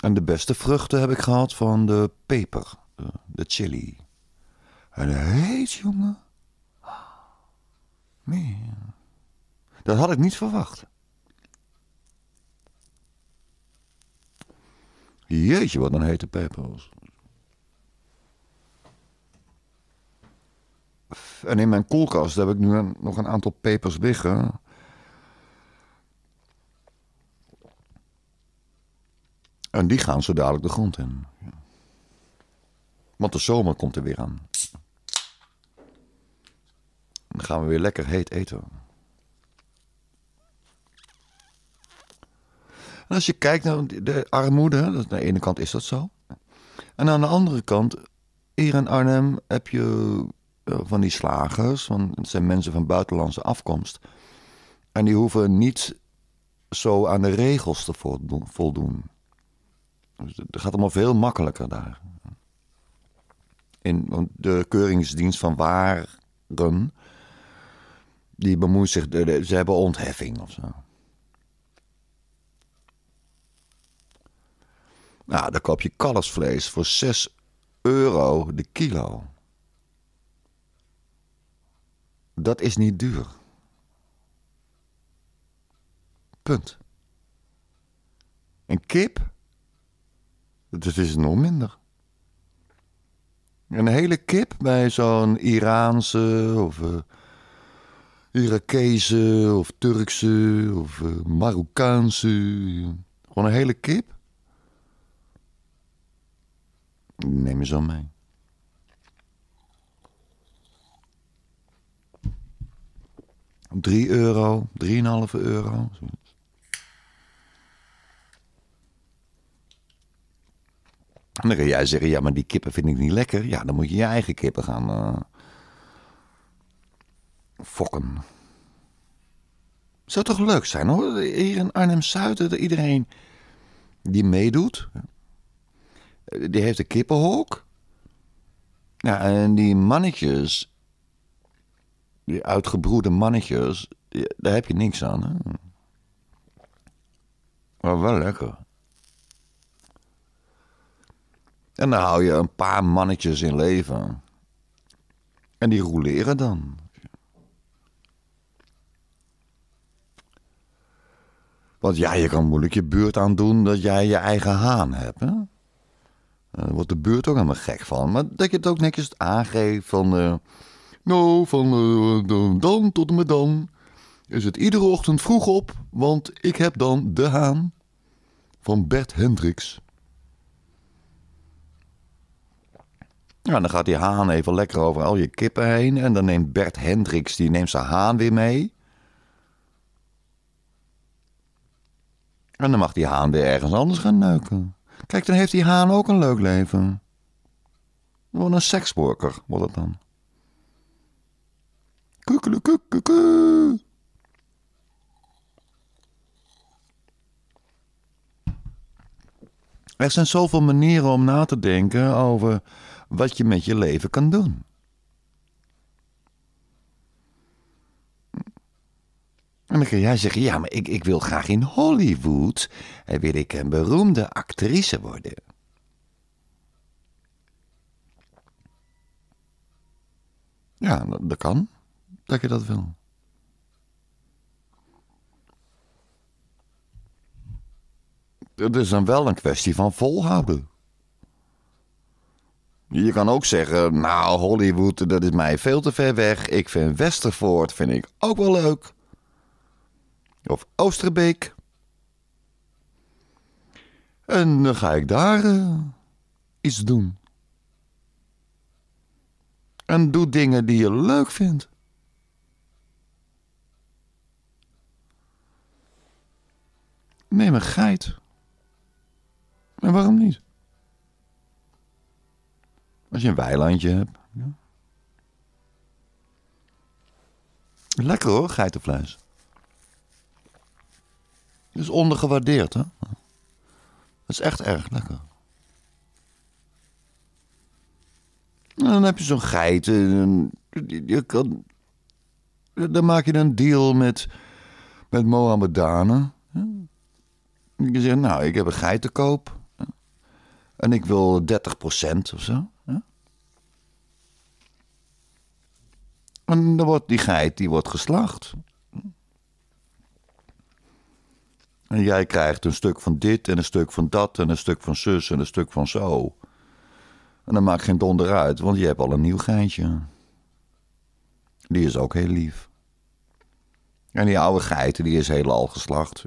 En de beste vruchten heb ik gehad van de peper, de chili. En heet, jongen. Nee. Dat had ik niet verwacht. Jeetje, wat een hete peper En in mijn koelkast heb ik nu nog een aantal pepers liggen. En die gaan zo dadelijk de grond in. Want de zomer komt er weer aan. Dan gaan we weer lekker heet eten. En als je kijkt naar de armoede, aan de ene kant is dat zo. En aan de andere kant, hier in Arnhem heb je eh, van die slagers, want het zijn mensen van buitenlandse afkomst. En die hoeven niet zo aan de regels te voldoen. Dus het gaat allemaal veel makkelijker daar. In de keuringsdienst van waren, die bemoeit zich, ze hebben ontheffing of zo. Nou, dan koop je kalfsvlees voor 6 euro de kilo dat is niet duur. Punt. Een kip, dat is nog minder. Een hele kip bij zo'n Iraanse of uh, eh, Irakese of Turkse of eh, Marokkaanse. Gewoon een hele kip. Neem je zo mee. 3 euro, 3,5 euro. En dan kun jij zeggen, ja, maar die kippen vind ik niet lekker. Ja, dan moet je je eigen kippen gaan uh, fokken. Zou toch leuk zijn hoor, hier in Arnhem-Zuid, dat iedereen die meedoet, eh, die heeft een kippenhok. Ja, en die mannetjes die uitgebroede mannetjes, daar heb je niks aan. Hè? Maar wel lekker. En dan hou je een paar mannetjes in leven. En die roleren dan. Want ja, je kan moeilijk je aan doen dat jij je eigen haan hebt. Hè? Daar wordt de beurt ook helemaal gek van. Maar dat je het ook netjes aangeeft van... Uh, nou, van eh, dan tot en met dan is het iedere ochtend vroeg op, want ik heb dan De Haan van Bert Hendricks. Ja, dan gaat die haan even lekker over al je kippen heen. En dan neemt Bert Hendricks, die neemt zijn haan weer mee. En dan mag die haan weer ergens anders gaan neuken. Kijk, dan heeft die haan ook een leuk leven. Gewoon een seksworker wordt het dan. Er zijn zoveel manieren om na te denken over wat je met je leven kan doen. En dan kun jij zeggen, ja, maar ik, ik wil graag in Hollywood. En wil ik een beroemde actrice worden. Ja, dat kan dat je dat wil. Het is dan wel een kwestie van volhouden. Je kan ook zeggen, nou Hollywood, dat is mij veel te ver weg. Ik vind Westervoort vind ik ook wel leuk. Of Oosterbeek. En dan ga ik daar eh, iets doen. En doe dingen die je leuk vindt. Neem een geit. En waarom niet? Als je een weilandje hebt. Ja. Lekker hoor, geitenvlees. is ondergewaardeerd, hè? Dat is echt erg lekker. En nou, dan heb je zo'n geit. Je eh, kan, dan maak je een deal met, met Mohammedanen. Je zegt, nou, ik heb een geit te koop. En ik wil 30% of zo. En dan wordt die geit die wordt geslacht. En jij krijgt een stuk van dit en een stuk van dat en een stuk van zus en een stuk van zo. En dan maakt geen donder uit, want je hebt al een nieuw geitje. Die is ook heel lief. En die oude geiten, die is helemaal geslacht.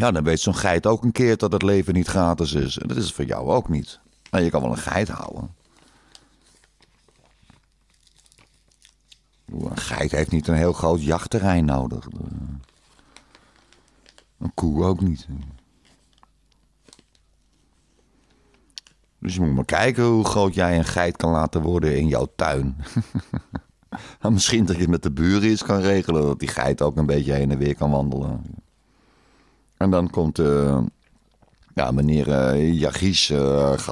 Ja, dan weet zo'n geit ook een keer dat het leven niet gratis is. En dat is het voor jou ook niet. Nou, je kan wel een geit houden. Een geit heeft niet een heel groot jachtterrein nodig. Eh, een koe ook niet. Dus je moet maar kijken hoe groot jij een geit kan laten worden in jouw tuin. Nou, misschien dat je het met de buren eens kan regelen dat die geit ook een beetje heen en weer kan wandelen. En dan komt eh, ja, meneer uh, Jagies uh,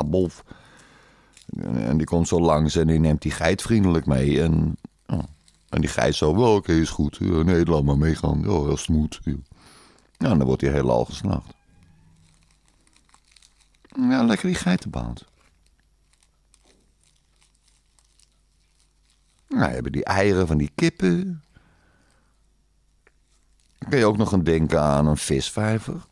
En die komt zo langs en die neemt die geit vriendelijk mee. En, oh, en die geit zo, wel, oké, is goed. nee, laat maar meegaan. Oh, als het moet. Ja. dan wordt hij helemaal geslacht. Ja, lekker die geitenbaat. Nou, hebben die eieren van die kippen kun je ook nog gaan denken aan een visvijver.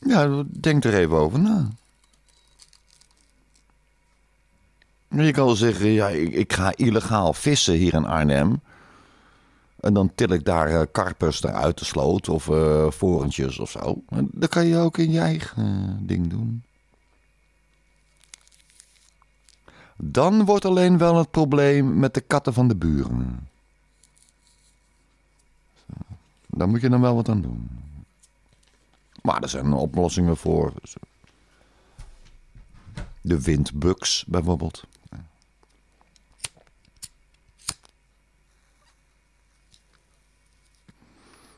Ja, denk er even over na. Je kan wel zeggen, ja, ik, ik, ga illegaal vissen hier in Arnhem. En dan til ik daar uh, karpers uit de sloot of uh, vorentjes of zo. Dat kan je ook in je eigen eh, ding doen. Dan wordt alleen wel het probleem met de katten van de buren. Daar moet je dan wel wat aan doen. Maar er zijn oplossingen voor. De windbugs bijvoorbeeld.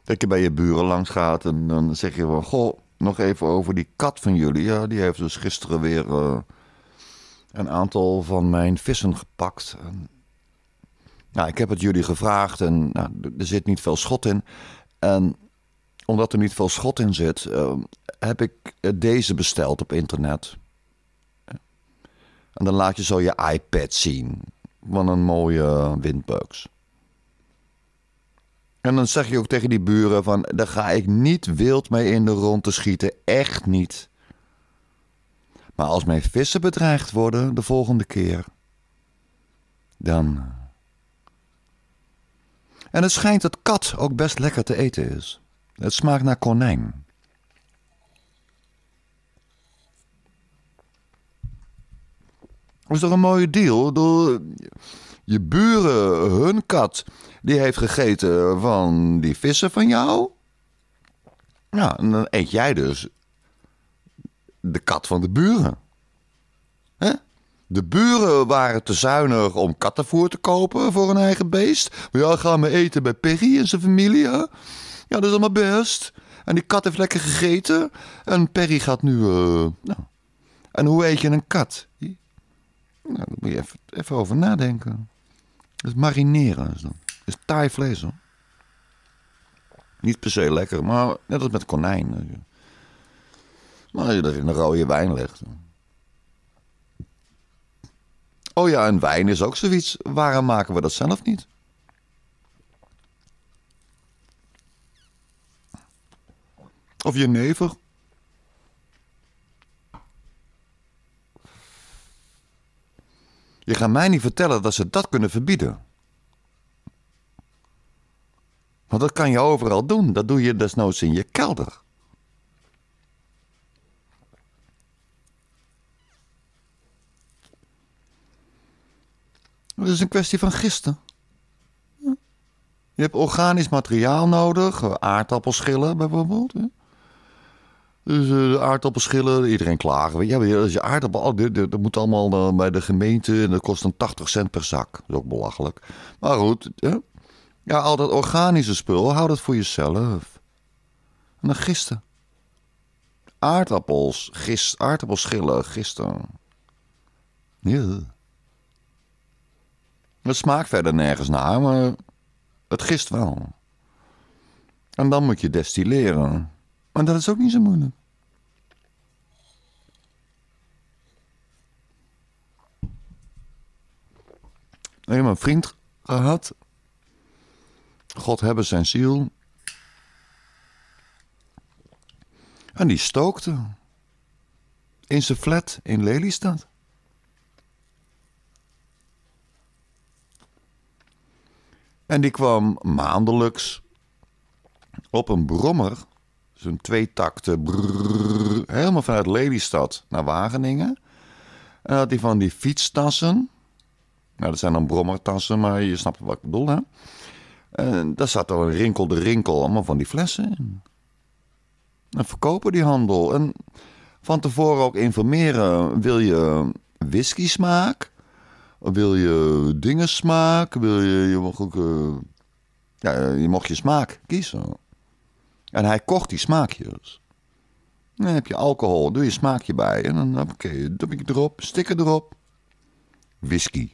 Dat je bij je buren langs gaat en dan zeg je van... Goh, nog even over die kat van jullie. Ja, die heeft dus gisteren weer... Eh, een aantal van mijn vissen gepakt. nou, ik heb het jullie gevraagd en nou, er zit niet veel schot in. En omdat er niet veel schot in zit, ehm, heb ik deze besteld op internet. En dan laat je zo je iPad zien. Van een mooie windbugs. En dan zeg je ook tegen die buren van... daar ga ik niet wild mee in de rond te schieten. Echt niet. Maar als mijn vissen bedreigd worden de volgende keer, dan. Eh. En het schijnt dat kat ook best lekker te eten is. Het smaakt naar konijn. is toch een mooie deal? Door je buren, hun kat, die heeft gegeten van die vissen van jou. Nou, dan eet jij dus de kat van de buren. Hè? De buren waren te zuinig om kattenvoer te kopen voor hun eigen beest. Ja, gaan we eten bij Perry en zijn familie. Hè? Ja, dat is allemaal best. En die kat heeft lekker gegeten. En Perry gaat nu. Eh, nou. En hoe eet je een kat? Nou, daar moet je even, even over nadenken. Dat is marineren. Is dat is taai vlees hoor. Niet per se lekker, maar net als met konijn. Maar als je dat in een rode wijn legt. Oh ja, en wijn is ook zoiets. Waarom maken we dat zelf niet? Of je jenever. Je gaat mij niet vertellen dat ze dat kunnen verbieden. Want dat kan je overal doen. Dat doe je desnoods in je kelder. het is een kwestie van gisten. Je hebt organisch materiaal nodig, eh, aardappelschillen bijvoorbeeld. Dus eh, de aardappelschillen, iedereen klagen. Ja, als je aardappel, oh, dat moet allemaal eh, bij de gemeente en dat kost dan 80 cent per zak. Dat is ook belachelijk. Maar goed, ja, ja al dat organische spul, hou dat voor jezelf. En dan gisten. Aardappels, gist, aardappelschillen, gisten. Ja. Het smaakt verder nergens naar, maar het gist wel. En dan moet je destilleren. Maar dat is ook niet zo moeilijk. je een vriend gehad. God hebben zijn ziel. En die stookte. In zijn flat in Lelystad. En die kwam maandelijks op een brommer, zo'n tweetakte, brrr, helemaal vanuit Lelystad naar Wageningen. En had hij van die fietstassen. Nou, dat zijn dan brommertassen, maar je snapt wat ik bedoel, hè? En daar zat dan een rinkel de rinkel allemaal van die flessen in. En verkopen die handel. En van tevoren ook informeren. Wil je whisky smaak? Wil je dingen smaak? Wil je, je mag ook, eh, ja, je mag je smaak kiezen. En hij kocht die smaakjes. dan heb je alcohol, doe je smaakje bij. En dan heb okay, ik erop, sticker erop. Whisky.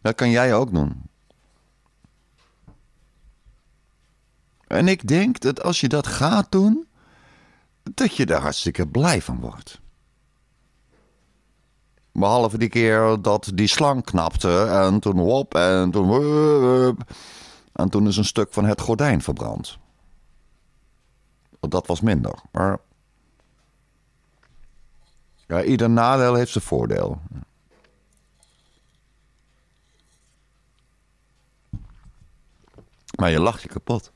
Dat kan jij ook doen. En ik denk dat als je dat gaat doen, dat je er hartstikke blij van wordt. Behalve die keer dat die slang knapte en toen wop en toen. en toen is een stuk van het gordijn verbrand. Dat was minder, maar. Ja, ieder nadeel heeft zijn voordeel. Maar je lacht je kapot.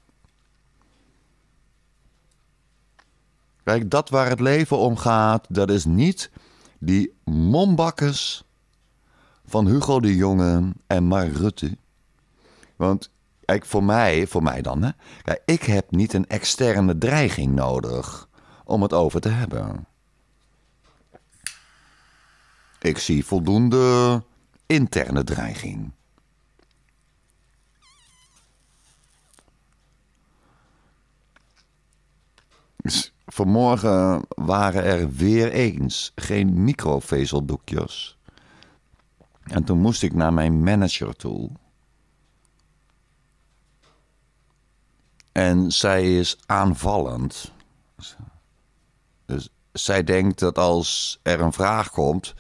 Kijk, dat waar het leven om gaat, dat is niet die mombakkes van Hugo de Jonge en Mark Rutte. Want kijk, voor mij, voor mij dan, hè, kijk, ik heb niet een externe dreiging nodig om het over te hebben. Ik zie voldoende interne dreiging. Dus Vanmorgen waren er weer eens geen microvezeldoekjes. En toen moest ik naar mijn manager toe. En zij is aanvallend. Dus zij denkt dat als er een vraag komt,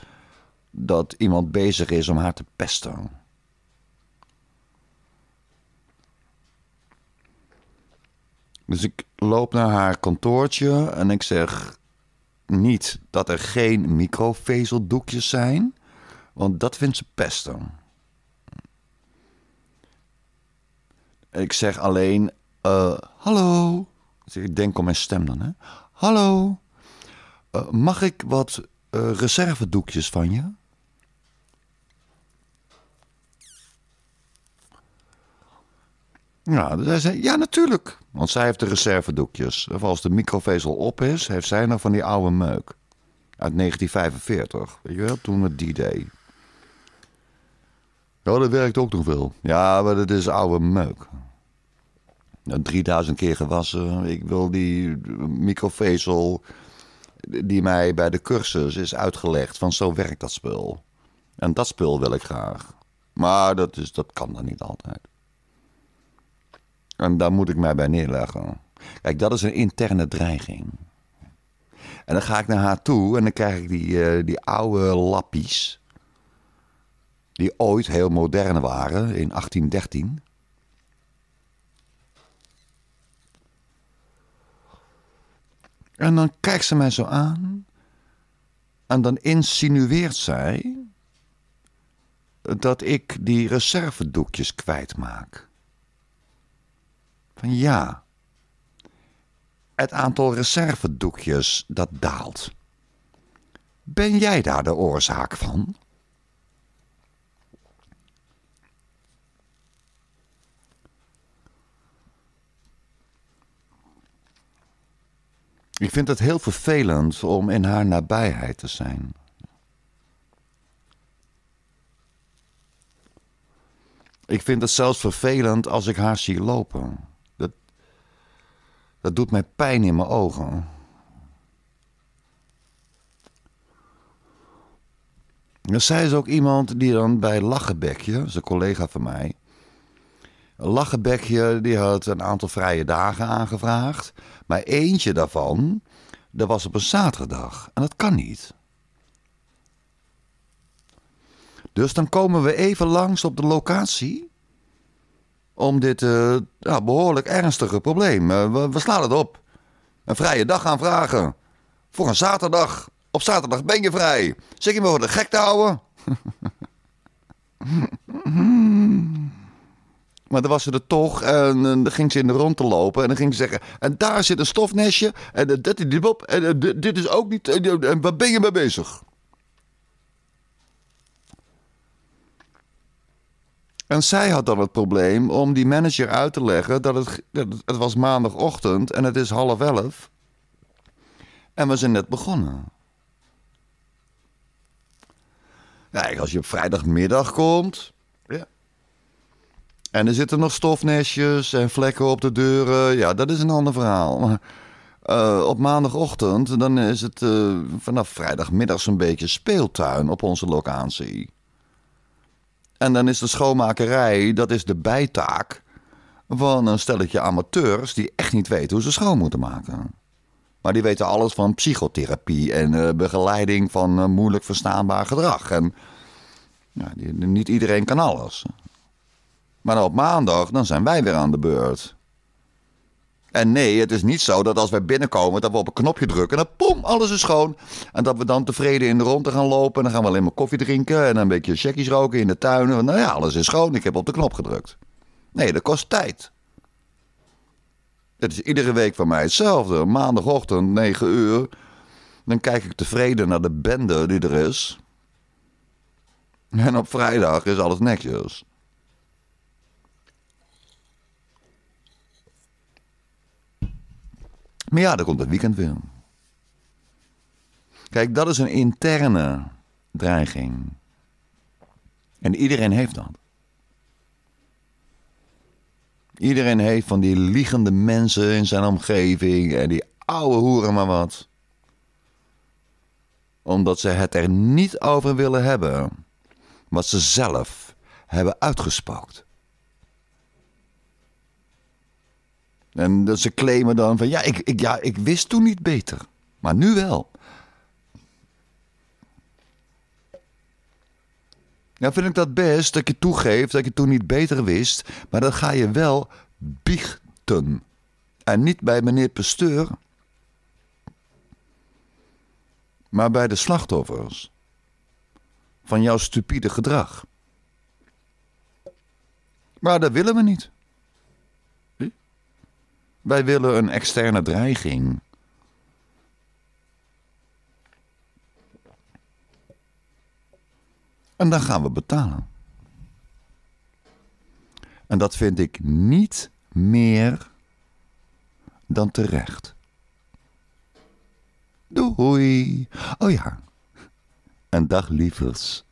dat iemand bezig is om haar te pesten. Dus ik loop naar haar kantoortje en ik zeg niet dat er geen microvezeldoekjes zijn, want dat vindt ze pesten. Ik zeg alleen eh, hallo. ik denk om mijn stem dan, hè? Hallo. Eh, mag ik wat eh, reservedoekjes van je? Ja, zij zei, ja, natuurlijk. Want zij heeft de reservedoekjes. Of als de microvezel op is, heeft zij nog van die oude meuk. Uit 1945. Weet je wel, toen met d day Ja, dat werkt ook nog wel. Ja, maar dat is oude meuk. 3000 nou, keer gewassen. Ik wil die microvezel die mij bij de cursus is uitgelegd. Van zo werkt dat spul. En dat spul wil ik graag. Maar dat, is, dat kan dan niet altijd. En daar moet ik mij bij neerleggen. Kijk, dat is een interne dreiging. En dan ga ik naar haar toe en dan krijg ik die, eh, die oude lappies. Die ooit heel modern waren in 1813. En dan kijkt ze mij zo aan. En dan insinueert zij dat ik die reservedoekjes kwijtmaak van ja, het aantal reservedoekjes dat daalt. Ben jij daar de oorzaak van? Ik vind het heel vervelend om in haar nabijheid te zijn. Ik vind het zelfs vervelend als ik haar zie lopen. Dat doet mij pijn in mijn ogen. En zij is ook iemand die dan bij Lachenbekje, zijn collega van mij. Lachenbekje die had een aantal vrije dagen aangevraagd. Maar eentje daarvan, dat was op een zaterdag. En dat kan niet. Dus dan komen we even langs op de locatie om dit eh, ja, behoorlijk ernstige probleem. Eh, we, we, slaan het op. Een vrije dag vragen Voor een zaterdag. Op zaterdag ben je vrij. Zeg je me voor de gek te houden? maar dan was ze er toch en, dan ging ze in de rond te lopen. En dan ging ze zeggen, en daar zit een stofnestje. En eh, dat is dit op. En dit is ook niet. En, en waar ben je mee bezig? En zij had dan het probleem om die manager uit te leggen dat het, het was maandagochtend en het is half elf. En we zijn net begonnen. Kijk, als je op vrijdagmiddag komt. Ja. En er zitten nog stofnestjes en vlekken op de deuren. Ja, dat is een ander verhaal. Maar eh, op maandagochtend, dan is het eh, vanaf vrijdagmiddag zo'n beetje speeltuin op onze locatie. En dan is de schoonmakerij, dat is de bijtaak van een stelletje amateurs die echt niet weten hoe ze schoon moeten maken. Maar die weten alles van psychotherapie en eh, begeleiding van eh, moeilijk verstaanbaar gedrag. En nou, die, niet iedereen kan alles. Maar op maandag, dan zijn wij weer aan de beurt. En nee, het is niet zo dat als wij binnenkomen, dat we op een knopje drukken en dan poem, alles is schoon. En dat we dan tevreden in de rondte gaan lopen en dan gaan we alleen maar koffie drinken en een beetje checkies roken in de tuinen. Nou ja, alles is schoon, ik heb op de knop gedrukt. Nee, dat kost tijd. Het is iedere week van mij hetzelfde. Maandagochtend, 9 uur. Dan kijk ik tevreden naar de bende die er is. En op vrijdag is alles netjes. Maar ja, er komt het weekend weer. Kijk, dat is een interne dreiging. En iedereen heeft dat. Iedereen heeft van die liegende mensen in zijn omgeving en die oude hoeren maar wat. Omdat ze het er niet over willen hebben wat ze zelf hebben uitgespookt. En dat ze claimen dan van ja ik, ik, ja, ik wist toen niet beter, maar nu wel. nou vind ik dat best dat je toegeeft dat je toen niet beter wist, maar dan ga je wel biechten. En niet bij meneer Pasteur, maar bij de slachtoffers van jouw stupide gedrag. Maar dat willen we niet. Wij willen een externe dreiging. En dan gaan we betalen. En dat vind ik niet meer dan terecht. Doei. Oh ja. En dag lievers.